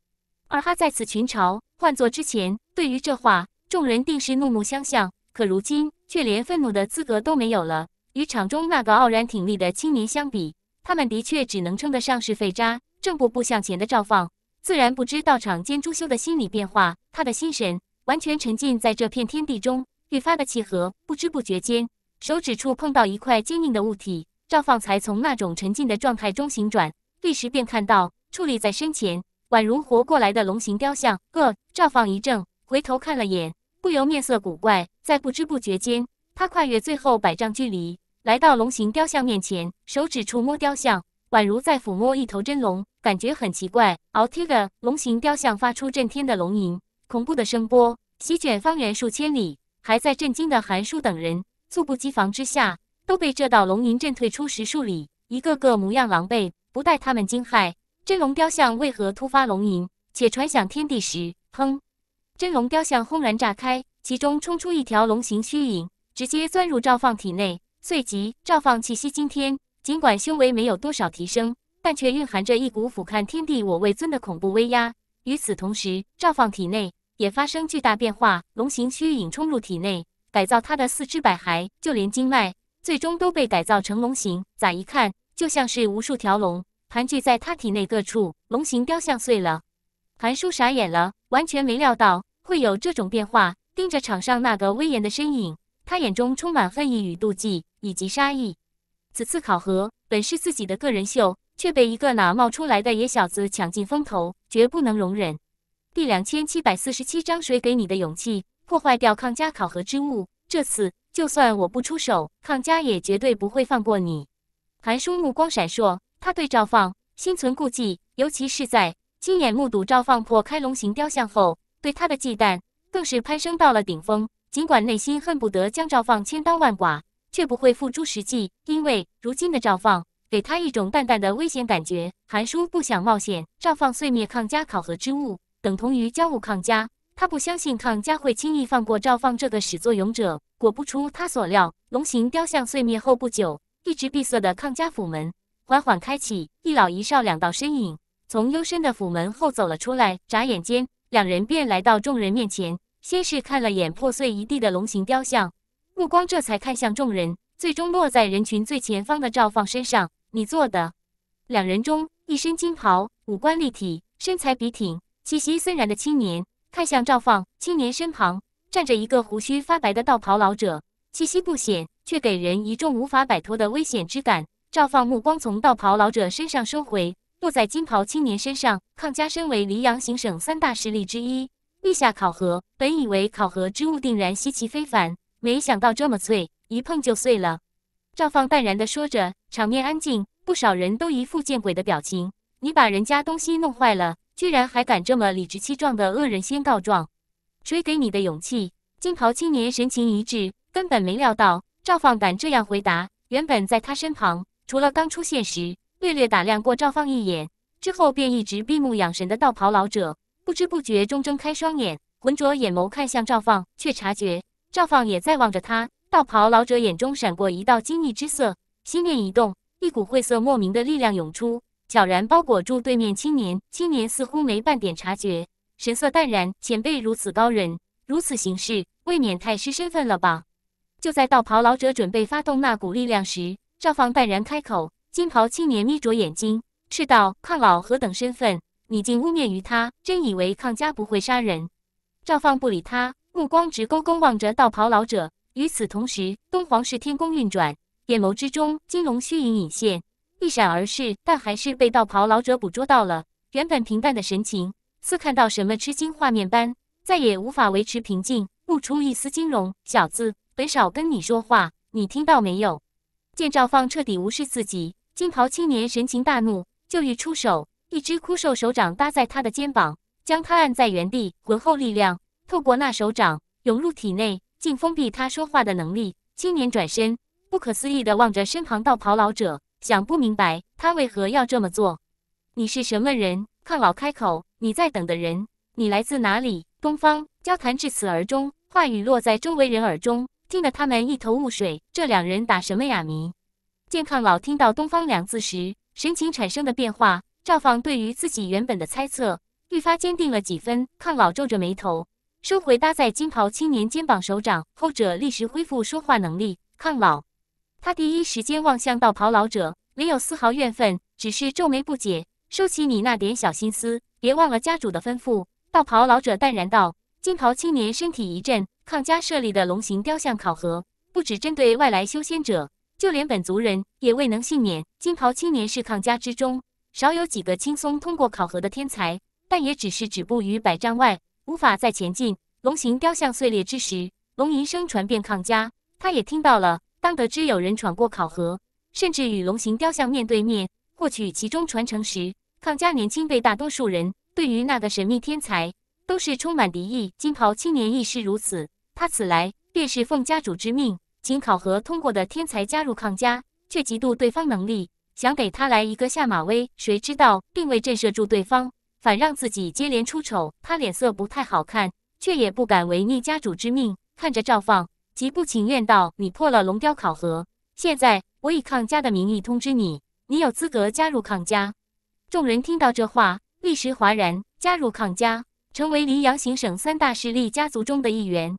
二哈在此群嘲，换做之前，对于这话，众人定是怒目相向；可如今，却连愤怒的资格都没有了。与场中那个傲然挺立的青年相比，他们的确只能称得上是废渣。正步步向前的赵放，自然不知道场间朱修的心理变化。他的心神完全沉浸在这片天地中，愈发的契合。不知不觉间，手指触碰到一块坚硬的物体，赵放才从那种沉浸的状态中醒转，立时便看到矗立在身前，宛如活过来的龙形雕像。呃，赵放一怔，回头看了眼，不由面色古怪。在不知不觉间，他跨越最后百丈距离，来到龙形雕像面前，手指触摸雕像，宛如在抚摸一头真龙，感觉很奇怪。奥提戈，龙形雕像发出震天的龙吟。恐怖的声波席卷方圆数千里，还在震惊的韩叔等人猝不及防之下，都被这道龙吟震退出十数里，一个个模样狼狈。不待他们惊骇，真龙雕像为何突发龙吟，且传响天地时，砰！真龙雕像轰然炸开，其中冲出一条龙形虚影，直接钻入赵放体内。随即，赵放气息惊天，尽管修为没有多少提升，但却蕴含着一股俯瞰天地我为尊的恐怖威压。与此同时，赵放体内也发生巨大变化，龙形虚影冲入体内，改造他的四肢百骸，就连经脉，最终都被改造成龙形。咋一看，就像是无数条龙盘踞在他体内各处。龙形雕像碎了，韩叔傻眼了，完全没料到会有这种变化。盯着场上那个威严的身影，他眼中充满恨意与妒忌，以及杀意。此次考核本是自己的个人秀。却被一个哪冒出来的野小子抢尽风头，绝不能容忍。第两千七百四十七章，谁给你的勇气破坏掉抗家考核之物？这次就算我不出手，抗家也绝对不会放过你。韩叔目光闪烁，他对赵放心存顾忌，尤其是在亲眼目睹赵放破开龙形雕像后，对他的忌惮更是攀升到了顶峰。尽管内心恨不得将赵放千刀万剐，却不会付诸实际，因为如今的赵放。给他一种淡淡的危险感觉。韩叔不想冒险，赵放碎灭抗家考核之物，等同于交物抗家。他不相信抗家会轻易放过赵放这个始作俑者。果不出他所料，龙形雕像碎灭后不久，一直闭塞的抗家府门缓缓开启，一老一少两道身影从幽深的府门后走了出来。眨眼间，两人便来到众人面前，先是看了眼破碎一地的龙形雕像，目光这才看向众人。最终落在人群最前方的赵放身上。你做的？两人中，一身金袍，五官立体，身材笔挺，气息森然的青年看向赵放。青年身旁站着一个胡须发白的道袍老者，气息不显，却给人一种无法摆脱的危险之感。赵放目光从道袍老者身上收回，落在金袍青年身上。康家身为黎阳行省三大势力之一，立下考核，本以为考核之物定然稀奇非凡，没想到这么脆。一碰就碎了，赵放淡然地说着，场面安静，不少人都一副见鬼的表情。你把人家东西弄坏了，居然还敢这么理直气壮的恶人先告状，谁给你的勇气？金袍青年神情一滞，根本没料到赵放敢这样回答。原本在他身旁，除了刚出现时略略打量过赵放一眼之后，便一直闭目养神的道袍老者，不知不觉中睁开双眼，浑浊眼眸看向赵放，却察觉赵放也在望着他。道袍老者眼中闪过一道惊异之色，心念一动，一股晦涩莫名的力量涌出，悄然包裹住对面青年。青年似乎没半点察觉，神色淡然。前辈如此高人，如此行事，未免太失身份了吧？就在道袍老者准备发动那股力量时，赵放淡然开口。金袍青年眯着眼睛，赤道：“抗老何等身份，你竟污蔑于他？真以为抗家不会杀人？”赵放不理他，目光直勾勾望着道袍老者。与此同时，东皇是天宫运转，眼眸之中金龙虚影隐现，一闪而逝，但还是被道袍老者捕捉到了。原本平淡的神情，似看到什么吃惊画面般，再也无法维持平静，露出一丝金容。小子，本少跟你说话，你听到没有？见赵放彻底无视自己，金袍青年神情大怒，就欲出手，一只枯瘦手掌搭在他的肩膀，将他按在原地，浑厚力量透过那手掌涌入体内。竟封闭他说话的能力。青年转身，不可思议地望着身旁道袍老者，想不明白他为何要这么做。你是什么人？抗老开口。你在等的人，你来自哪里？东方。交谈至此而终，话语落在周围人耳中，听得他们一头雾水。这两人打什么哑谜？见抗老听到“东方”两字时，神情产生的变化，赵放对于自己原本的猜测愈发坚定了几分。抗老皱着眉头。收回搭在金袍青年肩膀手掌，后者立时恢复说话能力。抗老，他第一时间望向道袍老者，没有丝毫怨愤，只是皱眉不解。收起你那点小心思，别忘了家主的吩咐。道袍老者淡然道。金袍青年身体一震。抗家设立的龙形雕像考核，不只针对外来修仙者，就连本族人也未能幸免。金袍青年是抗家之中少有几个轻松通过考核的天才，但也只是止步于百丈外。无法再前进。龙形雕像碎裂之时，龙吟声传遍抗家，他也听到了。当得知有人闯过考核，甚至与龙形雕像面对面获取其中传承时，抗家年轻辈大多数人对于那个神秘天才都是充满敌意。金袍青年亦是如此，他此来便是奉家主之命，请考核通过的天才加入抗家，却嫉妒对方能力，想给他来一个下马威。谁知道并未震慑住对方。反让自己接连出丑，他脸色不太好看，却也不敢违逆家主之命，看着赵放，极不情愿道：“你破了龙雕考核，现在我以抗家的名义通知你，你有资格加入抗家。”众人听到这话，立时哗然。加入抗家，成为黎阳行省三大势力家族中的一员，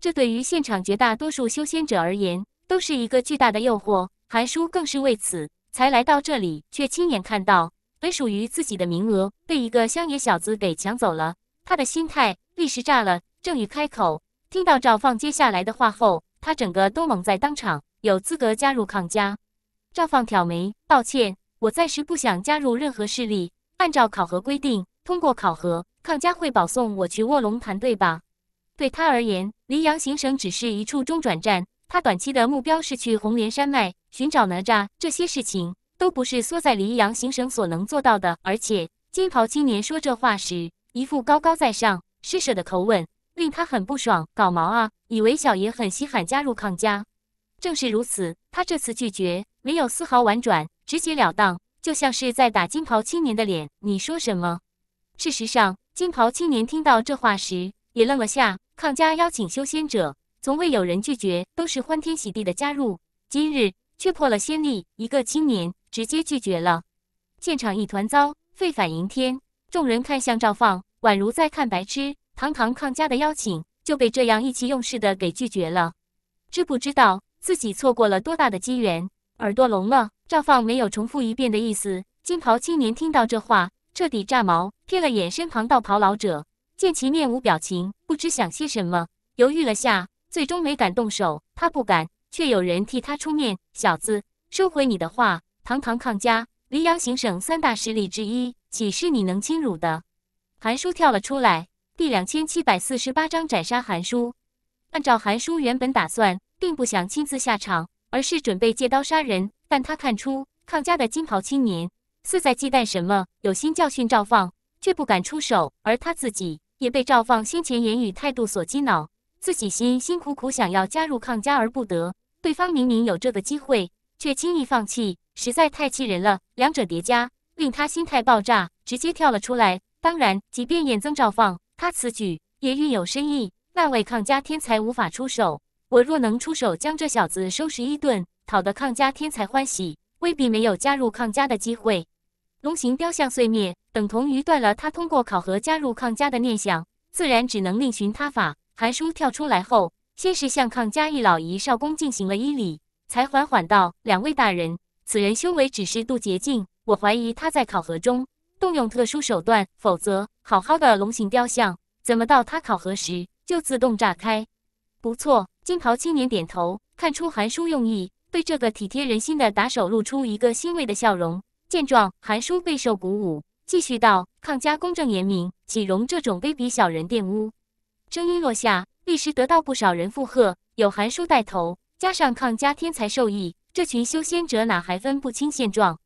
这对于现场绝大多数修仙者而言，都是一个巨大的诱惑。韩叔更是为此才来到这里，却亲眼看到。本属于自己的名额被一个乡野小子给抢走了，他的心态立时炸了。正欲开口，听到赵放接下来的话后，他整个都懵在当场。有资格加入抗家？赵放挑眉，抱歉，我暂时不想加入任何势力。按照考核规定，通过考核，抗家会保送我去卧龙团队吧？对他而言，黎阳行省只是一处中转站，他短期的目标是去红莲山脉寻找哪吒这些事情。都不是缩在黎阳行省所能做到的，而且金袍青年说这话时，一副高高在上施舍的口吻，令他很不爽。搞毛啊！以为小爷很稀罕加入抗家？正是如此，他这次拒绝没有丝毫婉转，直截了当，就像是在打金袍青年的脸。你说什么？事实上，金袍青年听到这话时也愣了下。抗家邀请修仙者，从未有人拒绝，都是欢天喜地的加入。今日却破了先例，一个青年。直接拒绝了，现场一团糟，沸反盈天。众人看向赵放，宛如在看白痴。堂堂抗家的邀请，就被这样意气用事的给拒绝了，知不知道自己错过了多大的机缘？耳朵聋了？赵放没有重复一遍的意思。金袍青年听到这话，彻底炸毛，瞥了眼身旁道袍老者，见其面无表情，不知想些什么，犹豫了下，最终没敢动手。他不敢，却有人替他出面。小子，收回你的话。堂堂抗家，黎阳行省三大实力之一，岂是你能轻辱的？韩叔跳了出来。第两千七百四十八章斩杀韩叔。按照韩叔原本打算，并不想亲自下场，而是准备借刀杀人。但他看出抗家的金袍青年似在忌惮什么，有心教训赵放，却不敢出手。而他自己也被赵放先前言语态度所激恼，自己辛辛苦苦想要加入抗家而不得，对方明明有这个机会，却轻易放弃。实在太气人了，两者叠加令他心态爆炸，直接跳了出来。当然，即便眼曾照放，他此举也欲有深意。那位抗家天才无法出手，我若能出手将这小子收拾一顿，讨得抗家天才欢喜，未必没有加入抗家的机会。龙形雕像碎灭，等同于断了他通过考核加入抗家的念想，自然只能另寻他法。韩叔跳出来后，先是向抗家一老一少公进行了一礼，才缓缓道：“两位大人。”此人修为只是渡劫境，我怀疑他在考核中动用特殊手段，否则好好的龙形雕像，怎么到他考核时就自动炸开？不错，金袍青年点头，看出韩叔用意，对这个体贴人心的打手露出一个欣慰的笑容。见状，韩叔备受鼓舞，继续道：“抗家公正严明，岂容这种卑鄙小人玷污？”声音落下，立时得到不少人附和，有韩叔带头，加上抗家天才授意，这群修仙者哪还分不清现状，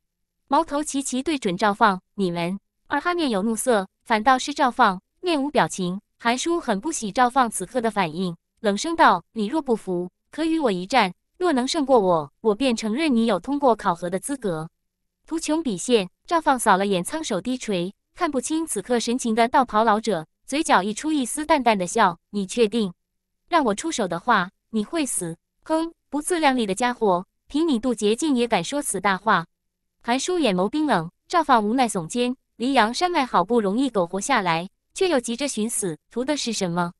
矛头齐齐对准赵放。你们二哈面有怒色，反倒是赵放面无表情。韩叔很不喜赵放此刻的反应，冷声道：“你若不服，可与我一战。若能胜过我，我便承认你有通过考核的资格。”图穷匕现，赵放扫了眼苍手，低垂，看不清此刻神情的道袍老者，嘴角溢出一丝淡淡的笑。你确定？让我出手的话，你会死？哼，不自量力的家伙！凭你渡劫竟也敢说此大话？韩叔眼眸冰冷，赵放无奈耸肩。黎阳山脉好不容易苟活下来，却又急着寻死，图的是什么？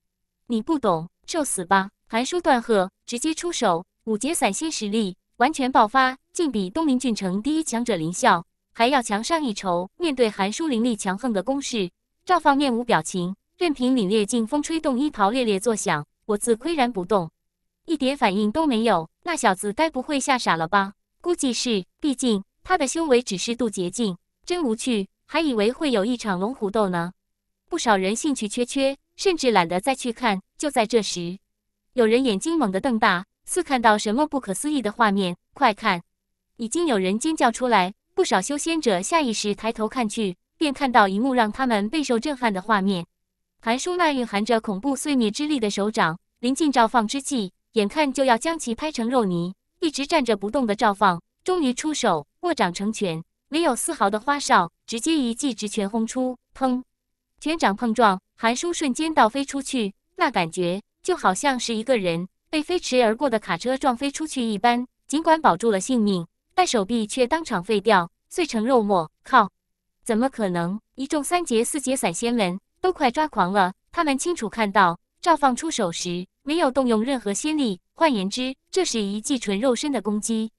你不懂，受死吧！韩叔断喝，直接出手。五节散仙实力完全爆发，竟比东林郡城第一强者林啸还要强上一筹。面对韩叔凌厉强横的攻势，赵放面无表情，任凭凛冽劲风吹动衣袍猎猎作响，我自岿然不动，一点反应都没有。那小子该不会吓傻了吧？估计是，毕竟他的修为只是渡劫境，真无趣。还以为会有一场龙虎斗呢。不少人兴趣缺缺，甚至懒得再去看。就在这时，有人眼睛猛地瞪大，似看到什么不可思议的画面。快看！已经有人尖叫出来。不少修仙者下意识抬头看去，便看到一幕让他们备受震撼的画面：韩叔那蕴含着恐怖碎灭之力的手掌临近照放之际。眼看就要将其拍成肉泥，一直站着不动的赵放终于出手，握掌成拳，没有丝毫的花哨，直接一记直拳轰出。砰！拳掌碰撞，韩叔瞬间倒飞出去，那感觉就好像是一个人被飞驰而过的卡车撞飞出去一般。尽管保住了性命，但手臂却当场废掉，碎成肉末。靠！怎么可能？一众三阶、四阶散仙们都快抓狂了。他们清楚看到赵放出手时。没有动用任何仙力，换言之，这是一记纯肉身的攻击，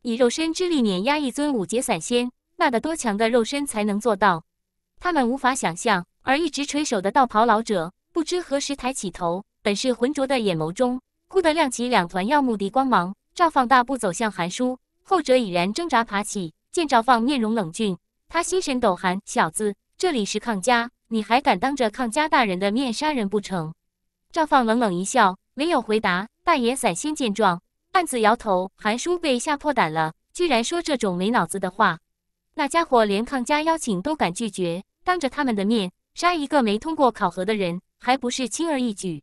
以肉身之力碾压一尊五劫散仙，那得多强的肉身才能做到？他们无法想象。而一直垂手的道袍老者不知何时抬起头，本是浑浊的眼眸中忽地亮起两团耀目的光芒。赵放大步走向韩叔，后者已然挣扎爬起，见赵放面容冷峻，他心神抖寒：“小子，这里是抗家，你还敢当着抗家大人的面杀人不成？”赵放冷冷一笑，没有回答。大眼散心见状，暗自摇头。韩叔被吓破胆了，居然说这种没脑子的话。那家伙连抗家邀请都敢拒绝，当着他们的面杀一个没通过考核的人，还不是轻而易举？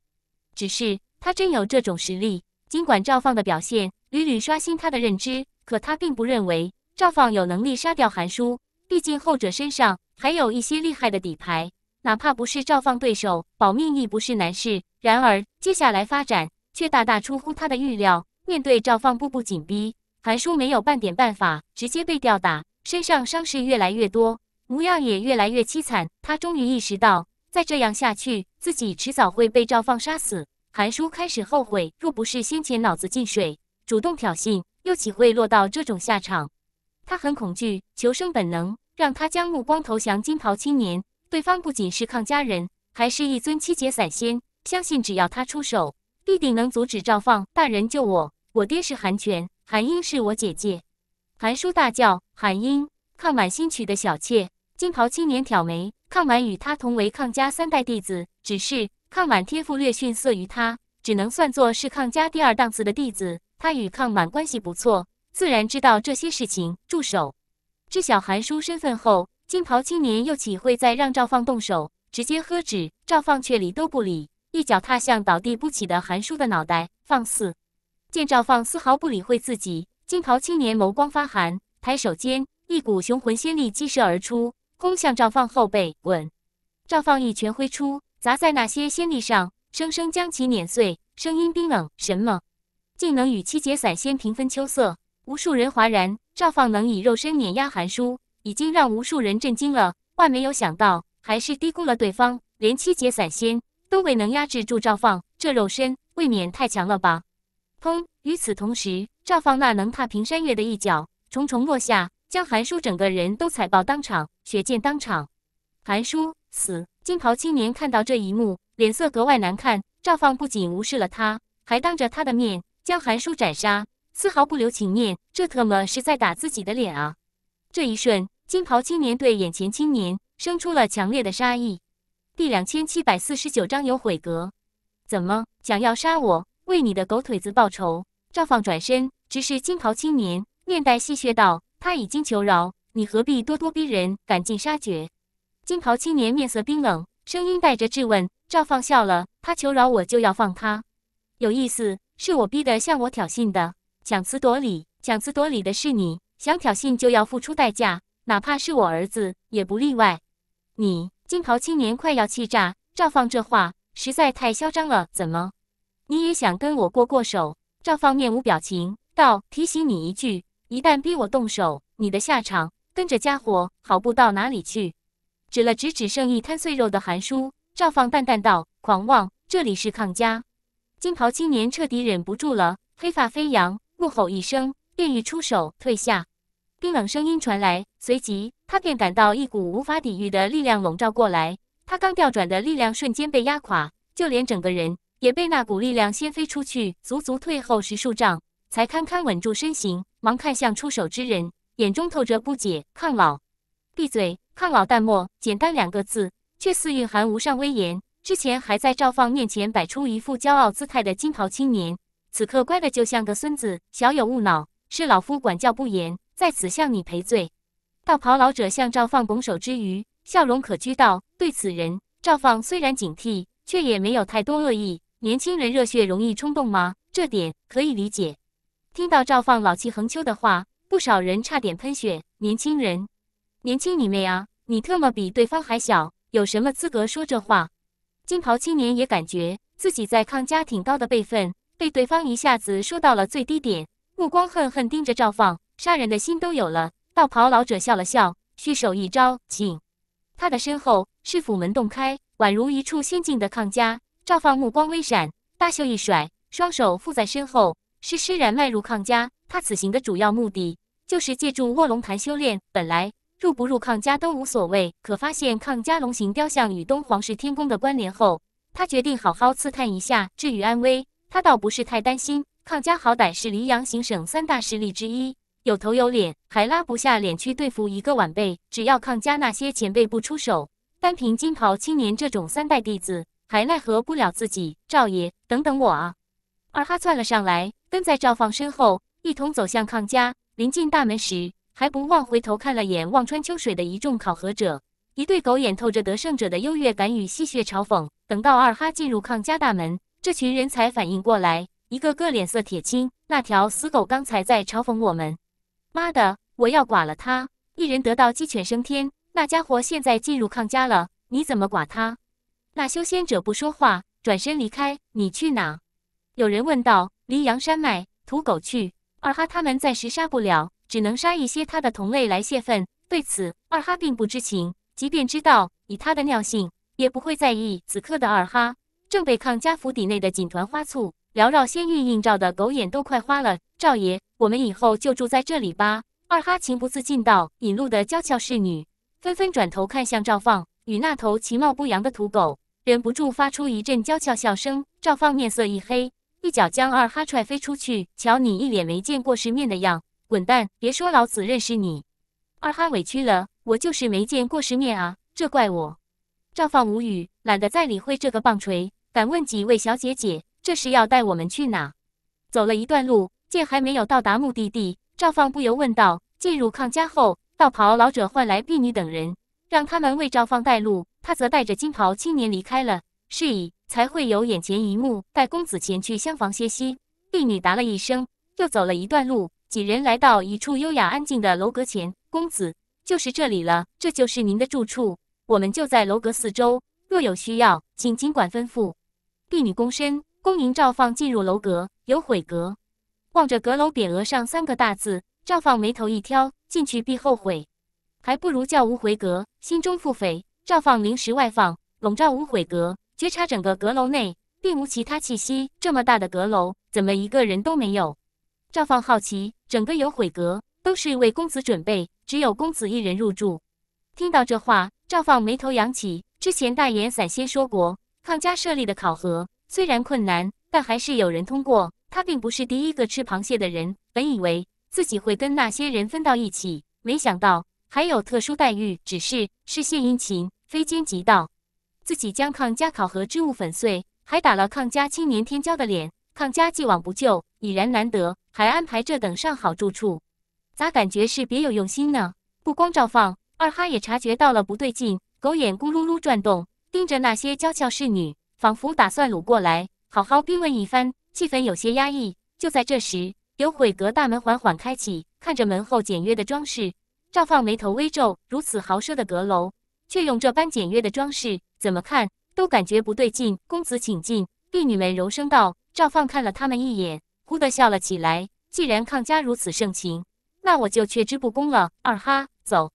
只是他真有这种实力。尽管赵放的表现屡屡刷新他的认知，可他并不认为赵放有能力杀掉韩叔。毕竟后者身上还有一些厉害的底牌。哪怕不是赵放对手，保命亦不是难事。然而接下来发展却大大出乎他的预料。面对赵放步步紧逼，韩叔没有半点办法，直接被吊打，身上伤势越来越多，模样也越来越凄惨。他终于意识到，再这样下去，自己迟早会被赵放杀死。韩叔开始后悔，若不是先前脑子进水，主动挑衅，又岂会落到这种下场？他很恐惧，求生本能让他将目光投向金袍青年。对方不仅是抗家人，还是一尊七节散仙。相信只要他出手，必定能阻止赵放。大人救我！我爹是韩权，韩英是我姐姐。韩叔大叫：“韩英，抗满新娶的小妾。”金袍青年挑眉：“抗满与他同为抗家三代弟子，只是抗满天赋略逊色于他，只能算作是抗家第二档次的弟子。他与抗满关系不错，自然知道这些事情。”住手！知晓韩叔身份后。金袍青年又岂会再让赵放动手？直接喝止，赵放却理都不理，一脚踏向倒地不起的韩叔的脑袋。放肆！见赵放丝毫不理会自己，金袍青年眸光发寒，抬手间一股雄浑仙力激射而出，攻向赵放后背。滚！赵放一拳挥出，砸在那些仙力上，生生将其碾碎。声音冰冷：“什么？竟能与七节散仙平分秋色？”无数人哗然。赵放能以肉身碾压韩叔。已经让无数人震惊了，万没有想到，还是低估了对方，连七节散仙都未能压制住赵放，这肉身未免太强了吧！砰！与此同时，赵放那能踏平山岳的一脚重重落下，将韩叔整个人都踩爆当场，血溅当场。韩叔死！金袍青年看到这一幕，脸色格外难看。赵放不仅无视了他，还当着他的面将韩叔斩杀，丝毫不留情面，这特么是在打自己的脸啊！这一瞬。金袍青年对眼前青年生出了强烈的杀意。第两千七百四十九章有悔格，怎么想要杀我？为你的狗腿子报仇？赵放转身直视金袍青年，面带戏谑道：“他已经求饶，你何必咄咄逼人，赶尽杀绝？”金袍青年面色冰冷，声音带着质问。赵放笑了：“他求饶，我就要放他。有意思，是我逼的，向我挑衅的，强词夺理，强词夺理的是你。想挑衅就要付出代价。”哪怕是我儿子，也不例外。你金袍青年快要气炸，赵放这话实在太嚣张了。怎么，你也想跟我过过手？赵放面无表情道：“提醒你一句，一旦逼我动手，你的下场，跟着家伙好不到哪里去。”指了指只剩一滩碎肉的韩叔，赵放淡淡道：“狂妄，这里是抗家。”金袍青年彻底忍不住了，黑发飞扬，怒吼一声，便欲出手，退下。冰冷声音传来，随即他便感到一股无法抵御的力量笼罩过来。他刚调转的力量瞬间被压垮，就连整个人也被那股力量掀飞出去，足足退后十数丈，才堪堪稳住身形。忙看向出手之人，眼中透着不解。抗老，闭嘴！抗老，淡漠，简单两个字，却似蕴含无上威严。之前还在赵放面前摆出一副骄傲姿态的金袍青年，此刻乖的就像个孙子。小有勿恼，是老夫管教不严。在此向你赔罪。道袍老者向赵放拱手之余，笑容可掬道：“对此人，赵放虽然警惕，却也没有太多恶意。年轻人热血容易冲动吗？这点可以理解。”听到赵放老气横秋的话，不少人差点喷血。年轻人，年轻你妹啊！你特么比对方还小，有什么资格说这话？金袍青年也感觉自己在康家挺高的辈分被对方一下子说到了最低点，目光恨恨盯着赵放。杀人的心都有了。道袍老者笑了笑，虚手一招，请。他的身后是府门洞开，宛如一处仙境的康家。赵放目光微闪，大袖一甩，双手负在身后，施施然迈入康家。他此行的主要目的就是借助卧龙潭修炼。本来入不入康家都无所谓，可发现康家龙形雕像与东皇氏天宫的关联后，他决定好好刺探一下。至于安危，他倒不是太担心。康家好歹是黎阳行省三大势力之一。有头有脸，还拉不下脸去对付一个晚辈。只要康家那些前辈不出手，单凭金袍青年这种三代弟子，还奈何不了自己。赵爷，等等我啊！二哈窜了上来，跟在赵放身后，一同走向康家。临近大门时，还不忘回头看了眼望穿秋水的一众考核者，一对狗眼透着得胜者的优越感与戏谑嘲讽。等到二哈进入康家大门，这群人才反应过来，一个个脸色铁青。那条死狗刚才在嘲讽我们。妈的！我要剐了他！一人得道，鸡犬升天。那家伙现在进入抗家了，你怎么剐他？那修仙者不说话，转身离开。你去哪？有人问道。离阳山脉，土狗去。二哈他们暂时杀不了，只能杀一些他的同类来泄愤。对此，二哈并不知情。即便知道，以他的尿性，也不会在意。此刻的二哈正被抗家府邸内的锦团花簇。缭绕仙玉映照的狗眼都快花了，赵爷，我们以后就住在这里吧。二哈情不自禁道。引路的娇俏侍女纷纷转头看向赵放与那头其貌不扬的土狗，忍不住发出一阵娇俏笑声。赵放面色一黑，一脚将二哈踹飞出去。瞧你一脸没见过世面的样，滚蛋！别说老子认识你。二哈委屈了，我就是没见过世面啊，这怪我。赵放无语，懒得再理会这个棒槌，反问几位小姐姐。这是要带我们去哪？走了一段路，见还没有到达目的地，赵放不由问道。进入康家后，道袍老者唤来婢女等人，让他们为赵放带路，他则带着金袍青年离开了。是以才会有眼前一幕。带公子前去厢房歇息。婢女答了一声，又走了一段路，几人来到一处优雅安静的楼阁前。公子，就是这里了，这就是您的住处。我们就在楼阁四周，若有需要，请尽管吩咐。婢女躬身。恭迎赵放进入楼阁，有悔阁。望着阁楼匾额上三个大字，赵放眉头一挑，进去必后悔，还不如叫无悔阁。心中腹诽，赵放临时外放，笼罩无悔阁，觉察整个阁楼内并无其他气息。这么大的阁楼，怎么一个人都没有？赵放好奇，整个有悔阁都是为公子准备，只有公子一人入住。听到这话，赵放眉头扬起。之前大言散仙说过，康家设立的考核。虽然困难，但还是有人通过。他并不是第一个吃螃蟹的人。本以为自己会跟那些人分到一起，没想到还有特殊待遇。只是是献殷勤，非奸即盗。自己将抗家考核之物粉碎，还打了抗家青年天骄的脸。抗家既往不咎已然难得，还安排这等上好住处，咋感觉是别有用心呢？不光赵放，二哈也察觉到了不对劲，狗眼咕噜噜转动，盯着那些娇俏侍女。仿佛打算掳过来，好好逼问一番，气氛有些压抑。就在这时，有毁阁大门缓缓开启，看着门后简约的装饰，赵放眉头微皱。如此豪奢的阁楼，却用这般简约的装饰，怎么看都感觉不对劲。公子请进，婢女们柔声道。赵放看了他们一眼，忽地笑了起来。既然康家如此盛情，那我就却之不恭了。二哈，走。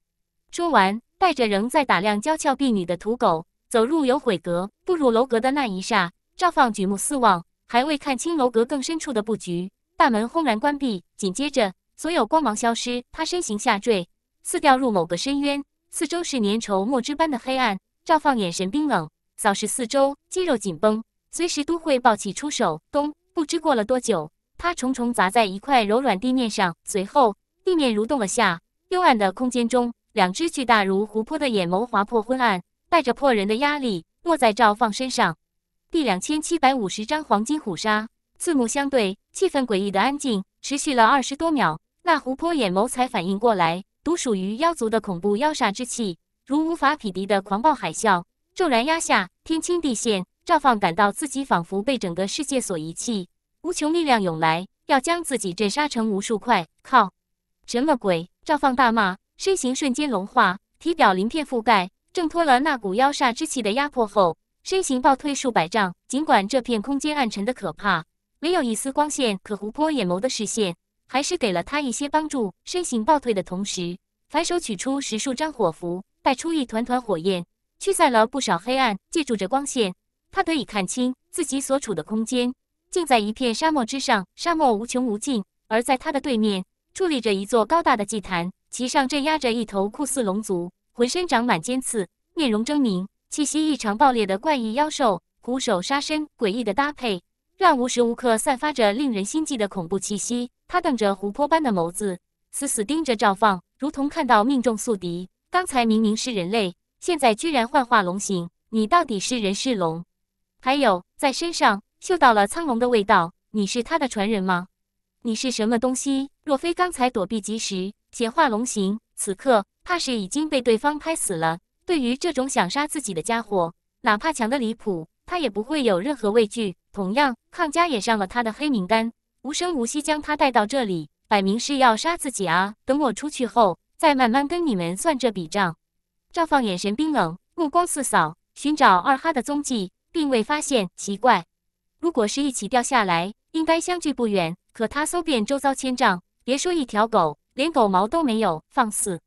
说完，带着仍在打量娇俏婢女的土狗。走入有悔阁，步入楼阁的那一霎，赵放举目四望，还未看清楼阁更深处的布局，大门轰然关闭，紧接着所有光芒消失，他身形下坠，似掉入某个深渊，四周是粘稠墨汁般的黑暗。赵放眼神冰冷，扫视四周，肌肉紧绷，随时都会暴起出手。咚！不知过了多久，他重重砸在一块柔软地面上，随后地面蠕动了下。幽暗的空间中，两只巨大如湖泊的眼眸划破昏暗。带着破人的压力落在赵放身上。第两千七百五十章黄金虎鲨。四目相对，气氛诡异的安静，持续了二十多秒。那湖泊眼眸才反应过来，独属于妖族的恐怖妖煞之气，如无法匹敌的狂暴海啸，骤然压下。天清地现，赵放感到自己仿佛被整个世界所遗弃，无穷力量涌来，要将自己震杀成无数块。靠！什么鬼？赵放大骂，身形瞬间融化，体表鳞片覆盖。挣脱了那股妖煞之气的压迫后，身形暴退数百丈。尽管这片空间暗沉的可怕，唯有一丝光线，可湖泊眼眸的视线还是给了他一些帮助。身形暴退的同时，反手取出十数张火符，带出一团团火焰，驱散了不少黑暗。借助着光线，他得以看清自己所处的空间，竟在一片沙漠之上。沙漠无穷无尽，而在他的对面矗立着一座高大的祭坛，其上镇压着一头酷似龙族。浑身长满尖刺，面容狰狞，气息异常暴烈的怪异妖兽，虎首杀身，诡异的搭配，让无时无刻散发着令人心悸的恐怖气息。他瞪着湖泊般的眸子，死死盯着赵放，如同看到命中宿敌。刚才明明是人类，现在居然幻化龙形，你到底是人是龙？还有，在身上嗅到了苍龙的味道，你是他的传人吗？你是什么东西？若非刚才躲避及时，且化龙形，此刻。怕是已经被对方拍死了。对于这种想杀自己的家伙，哪怕强的离谱，他也不会有任何畏惧。同样，康家也上了他的黑名单，无声无息将他带到这里，摆明是要杀自己啊！等我出去后，再慢慢跟你们算这笔账。赵放眼神冰冷，目光四扫，寻找二哈的踪迹，并未发现。奇怪，如果是一起掉下来，应该相距不远。可他搜遍周遭千丈，别说一条狗，连狗毛都没有。放肆！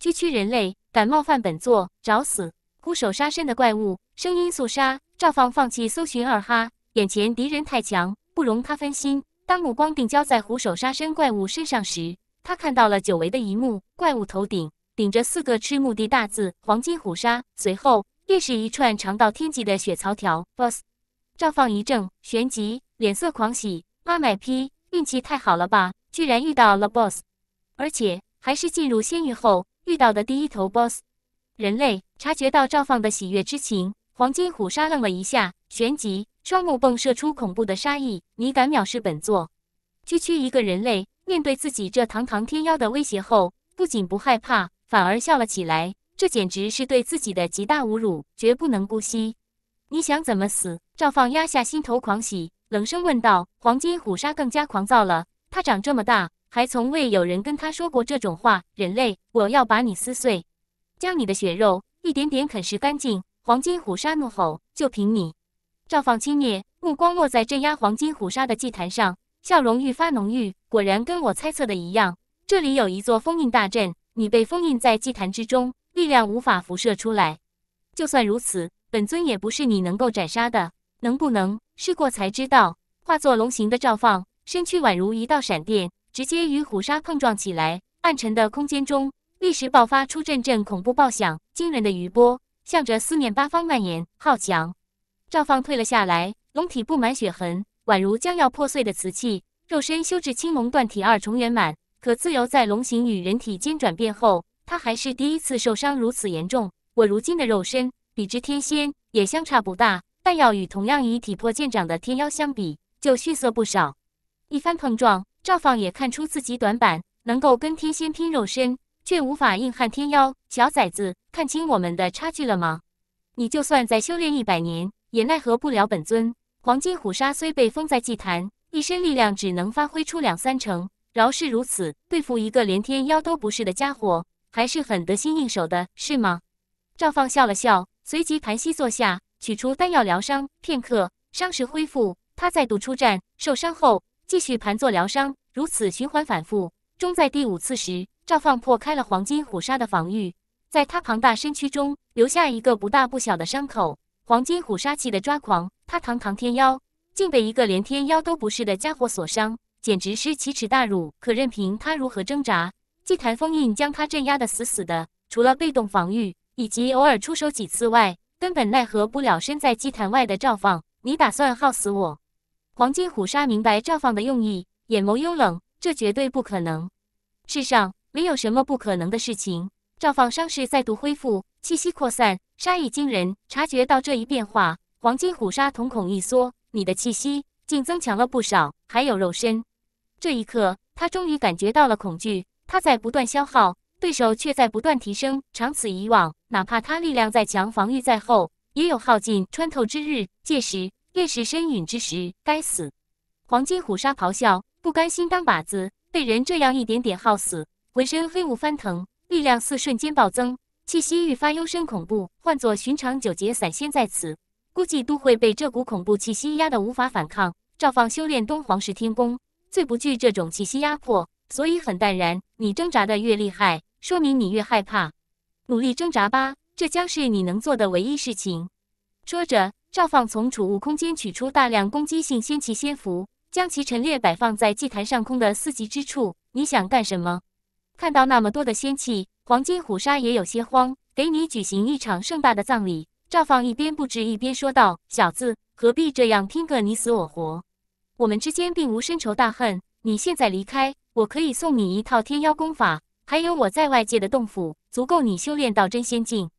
区区人类敢冒犯本座，找死！虎首杀身的怪物，声音肃杀。赵放放弃搜寻二哈，眼前敌人太强，不容他分心。当目光定焦在虎首杀身怪物身上时，他看到了久违的一幕：怪物头顶顶着四个赤目的大字“黄金虎鲨”，随后便是一串长到天际的血槽条。Boss！赵放一怔，旋即脸色狂喜：“妈卖批，运气太好了吧？居然遇到了 Boss，而且还是进入仙域后。”遇到的第一头 BOSS，人类察觉到赵放的喜悦之情，黄金虎鲨愣了一下，旋即双目迸射出恐怖的杀意：“你敢藐视本座？区区一个人类，面对自己这堂堂天妖的威胁后，不仅不害怕，反而笑了起来。这简直是对自己的极大侮辱，绝不能姑息！你想怎么死？”赵放压下心头狂喜，冷声问道。黄金虎鲨更加狂躁了，他长这么大。还从未有人跟他说过这种话，人类，我要把你撕碎，将你的血肉一点点啃食干净。黄金虎鲨怒吼，就凭你？赵放轻蔑目光落在镇压黄金虎鲨的祭坛上，笑容愈发浓郁。果然跟我猜测的一样，这里有一座封印大阵，你被封印在祭坛之中，力量无法辐射出来。就算如此，本尊也不是你能够斩杀的。能不能试过才知道？化作龙形的赵放，身躯宛如一道闪电。直接与虎鲨碰撞起来，暗沉的空间中立时爆发出阵阵恐怖爆响，惊人的余波向着四面八方蔓延。好强！赵放退了下来，龙体布满血痕，宛如将要破碎的瓷器。肉身修至青龙断体二重圆满，可自由在龙形与人体间转变。后他还是第一次受伤如此严重。我如今的肉身比之天仙也相差不大，但要与同样以体魄见长的天妖相比，就逊色不少。一番碰撞。赵放也看出自己短板，能够跟天仙拼肉身，却无法硬撼天妖。小崽子，看清我们的差距了吗？你就算再修炼一百年，也奈何不了本尊。黄金虎鲨虽被封在祭坛，一身力量只能发挥出两三成。饶是如此，对付一个连天妖都不是的家伙，还是很得心应手的，是吗？赵放笑了笑，随即盘膝坐下，取出丹药疗伤。片刻，伤势恢复，他再度出战。受伤后。继续盘坐疗伤，如此循环反复，终在第五次时，赵放破开了黄金虎鲨的防御，在他庞大身躯中留下一个不大不小的伤口。黄金虎鲨气得抓狂，他堂堂天妖，竟被一个连天妖都不是的家伙所伤，简直是奇耻大辱！可任凭他如何挣扎，祭坛封印将他镇压的死死的，除了被动防御以及偶尔出手几次外，根本奈何不了身在祭坛外的赵放。你打算耗死我？黄金虎鲨明白赵放的用意，眼眸幽冷。这绝对不可能。世上没有什么不可能的事情。赵放伤势再度恢复，气息扩散，杀意惊人。察觉到这一变化，黄金虎鲨瞳孔一缩。你的气息竟增强了不少，还有肉身。这一刻，他终于感觉到了恐惧。他在不断消耗，对手却在不断提升。长此以往，哪怕他力量再强，防御再厚，也有耗尽穿透之日。届时，越是身陨之时，该死！黄金虎鲨咆哮，不甘心当靶子，被人这样一点点耗死，浑身黑雾翻腾，力量似瞬间暴增，气息愈发幽深恐怖。换做寻常九节散仙在此，估计都会被这股恐怖气息压得无法反抗。赵放修炼东皇石天功，最不惧这种气息压迫，所以很淡然。你挣扎的越厉害，说明你越害怕。努力挣扎吧，这将是你能做的唯一事情。说着。赵放从储物空间取出大量攻击性仙器仙符，将其陈列摆放在祭坛上空的四级之处。你想干什么？看到那么多的仙器，黄金虎鲨也有些慌。给你举行一场盛大的葬礼。赵放一边布置一边说道：“小子，何必这样拼个你死我活？我们之间并无深仇大恨。你现在离开，我可以送你一套天妖功法，还有我在外界的洞府，足够你修炼到真仙境。”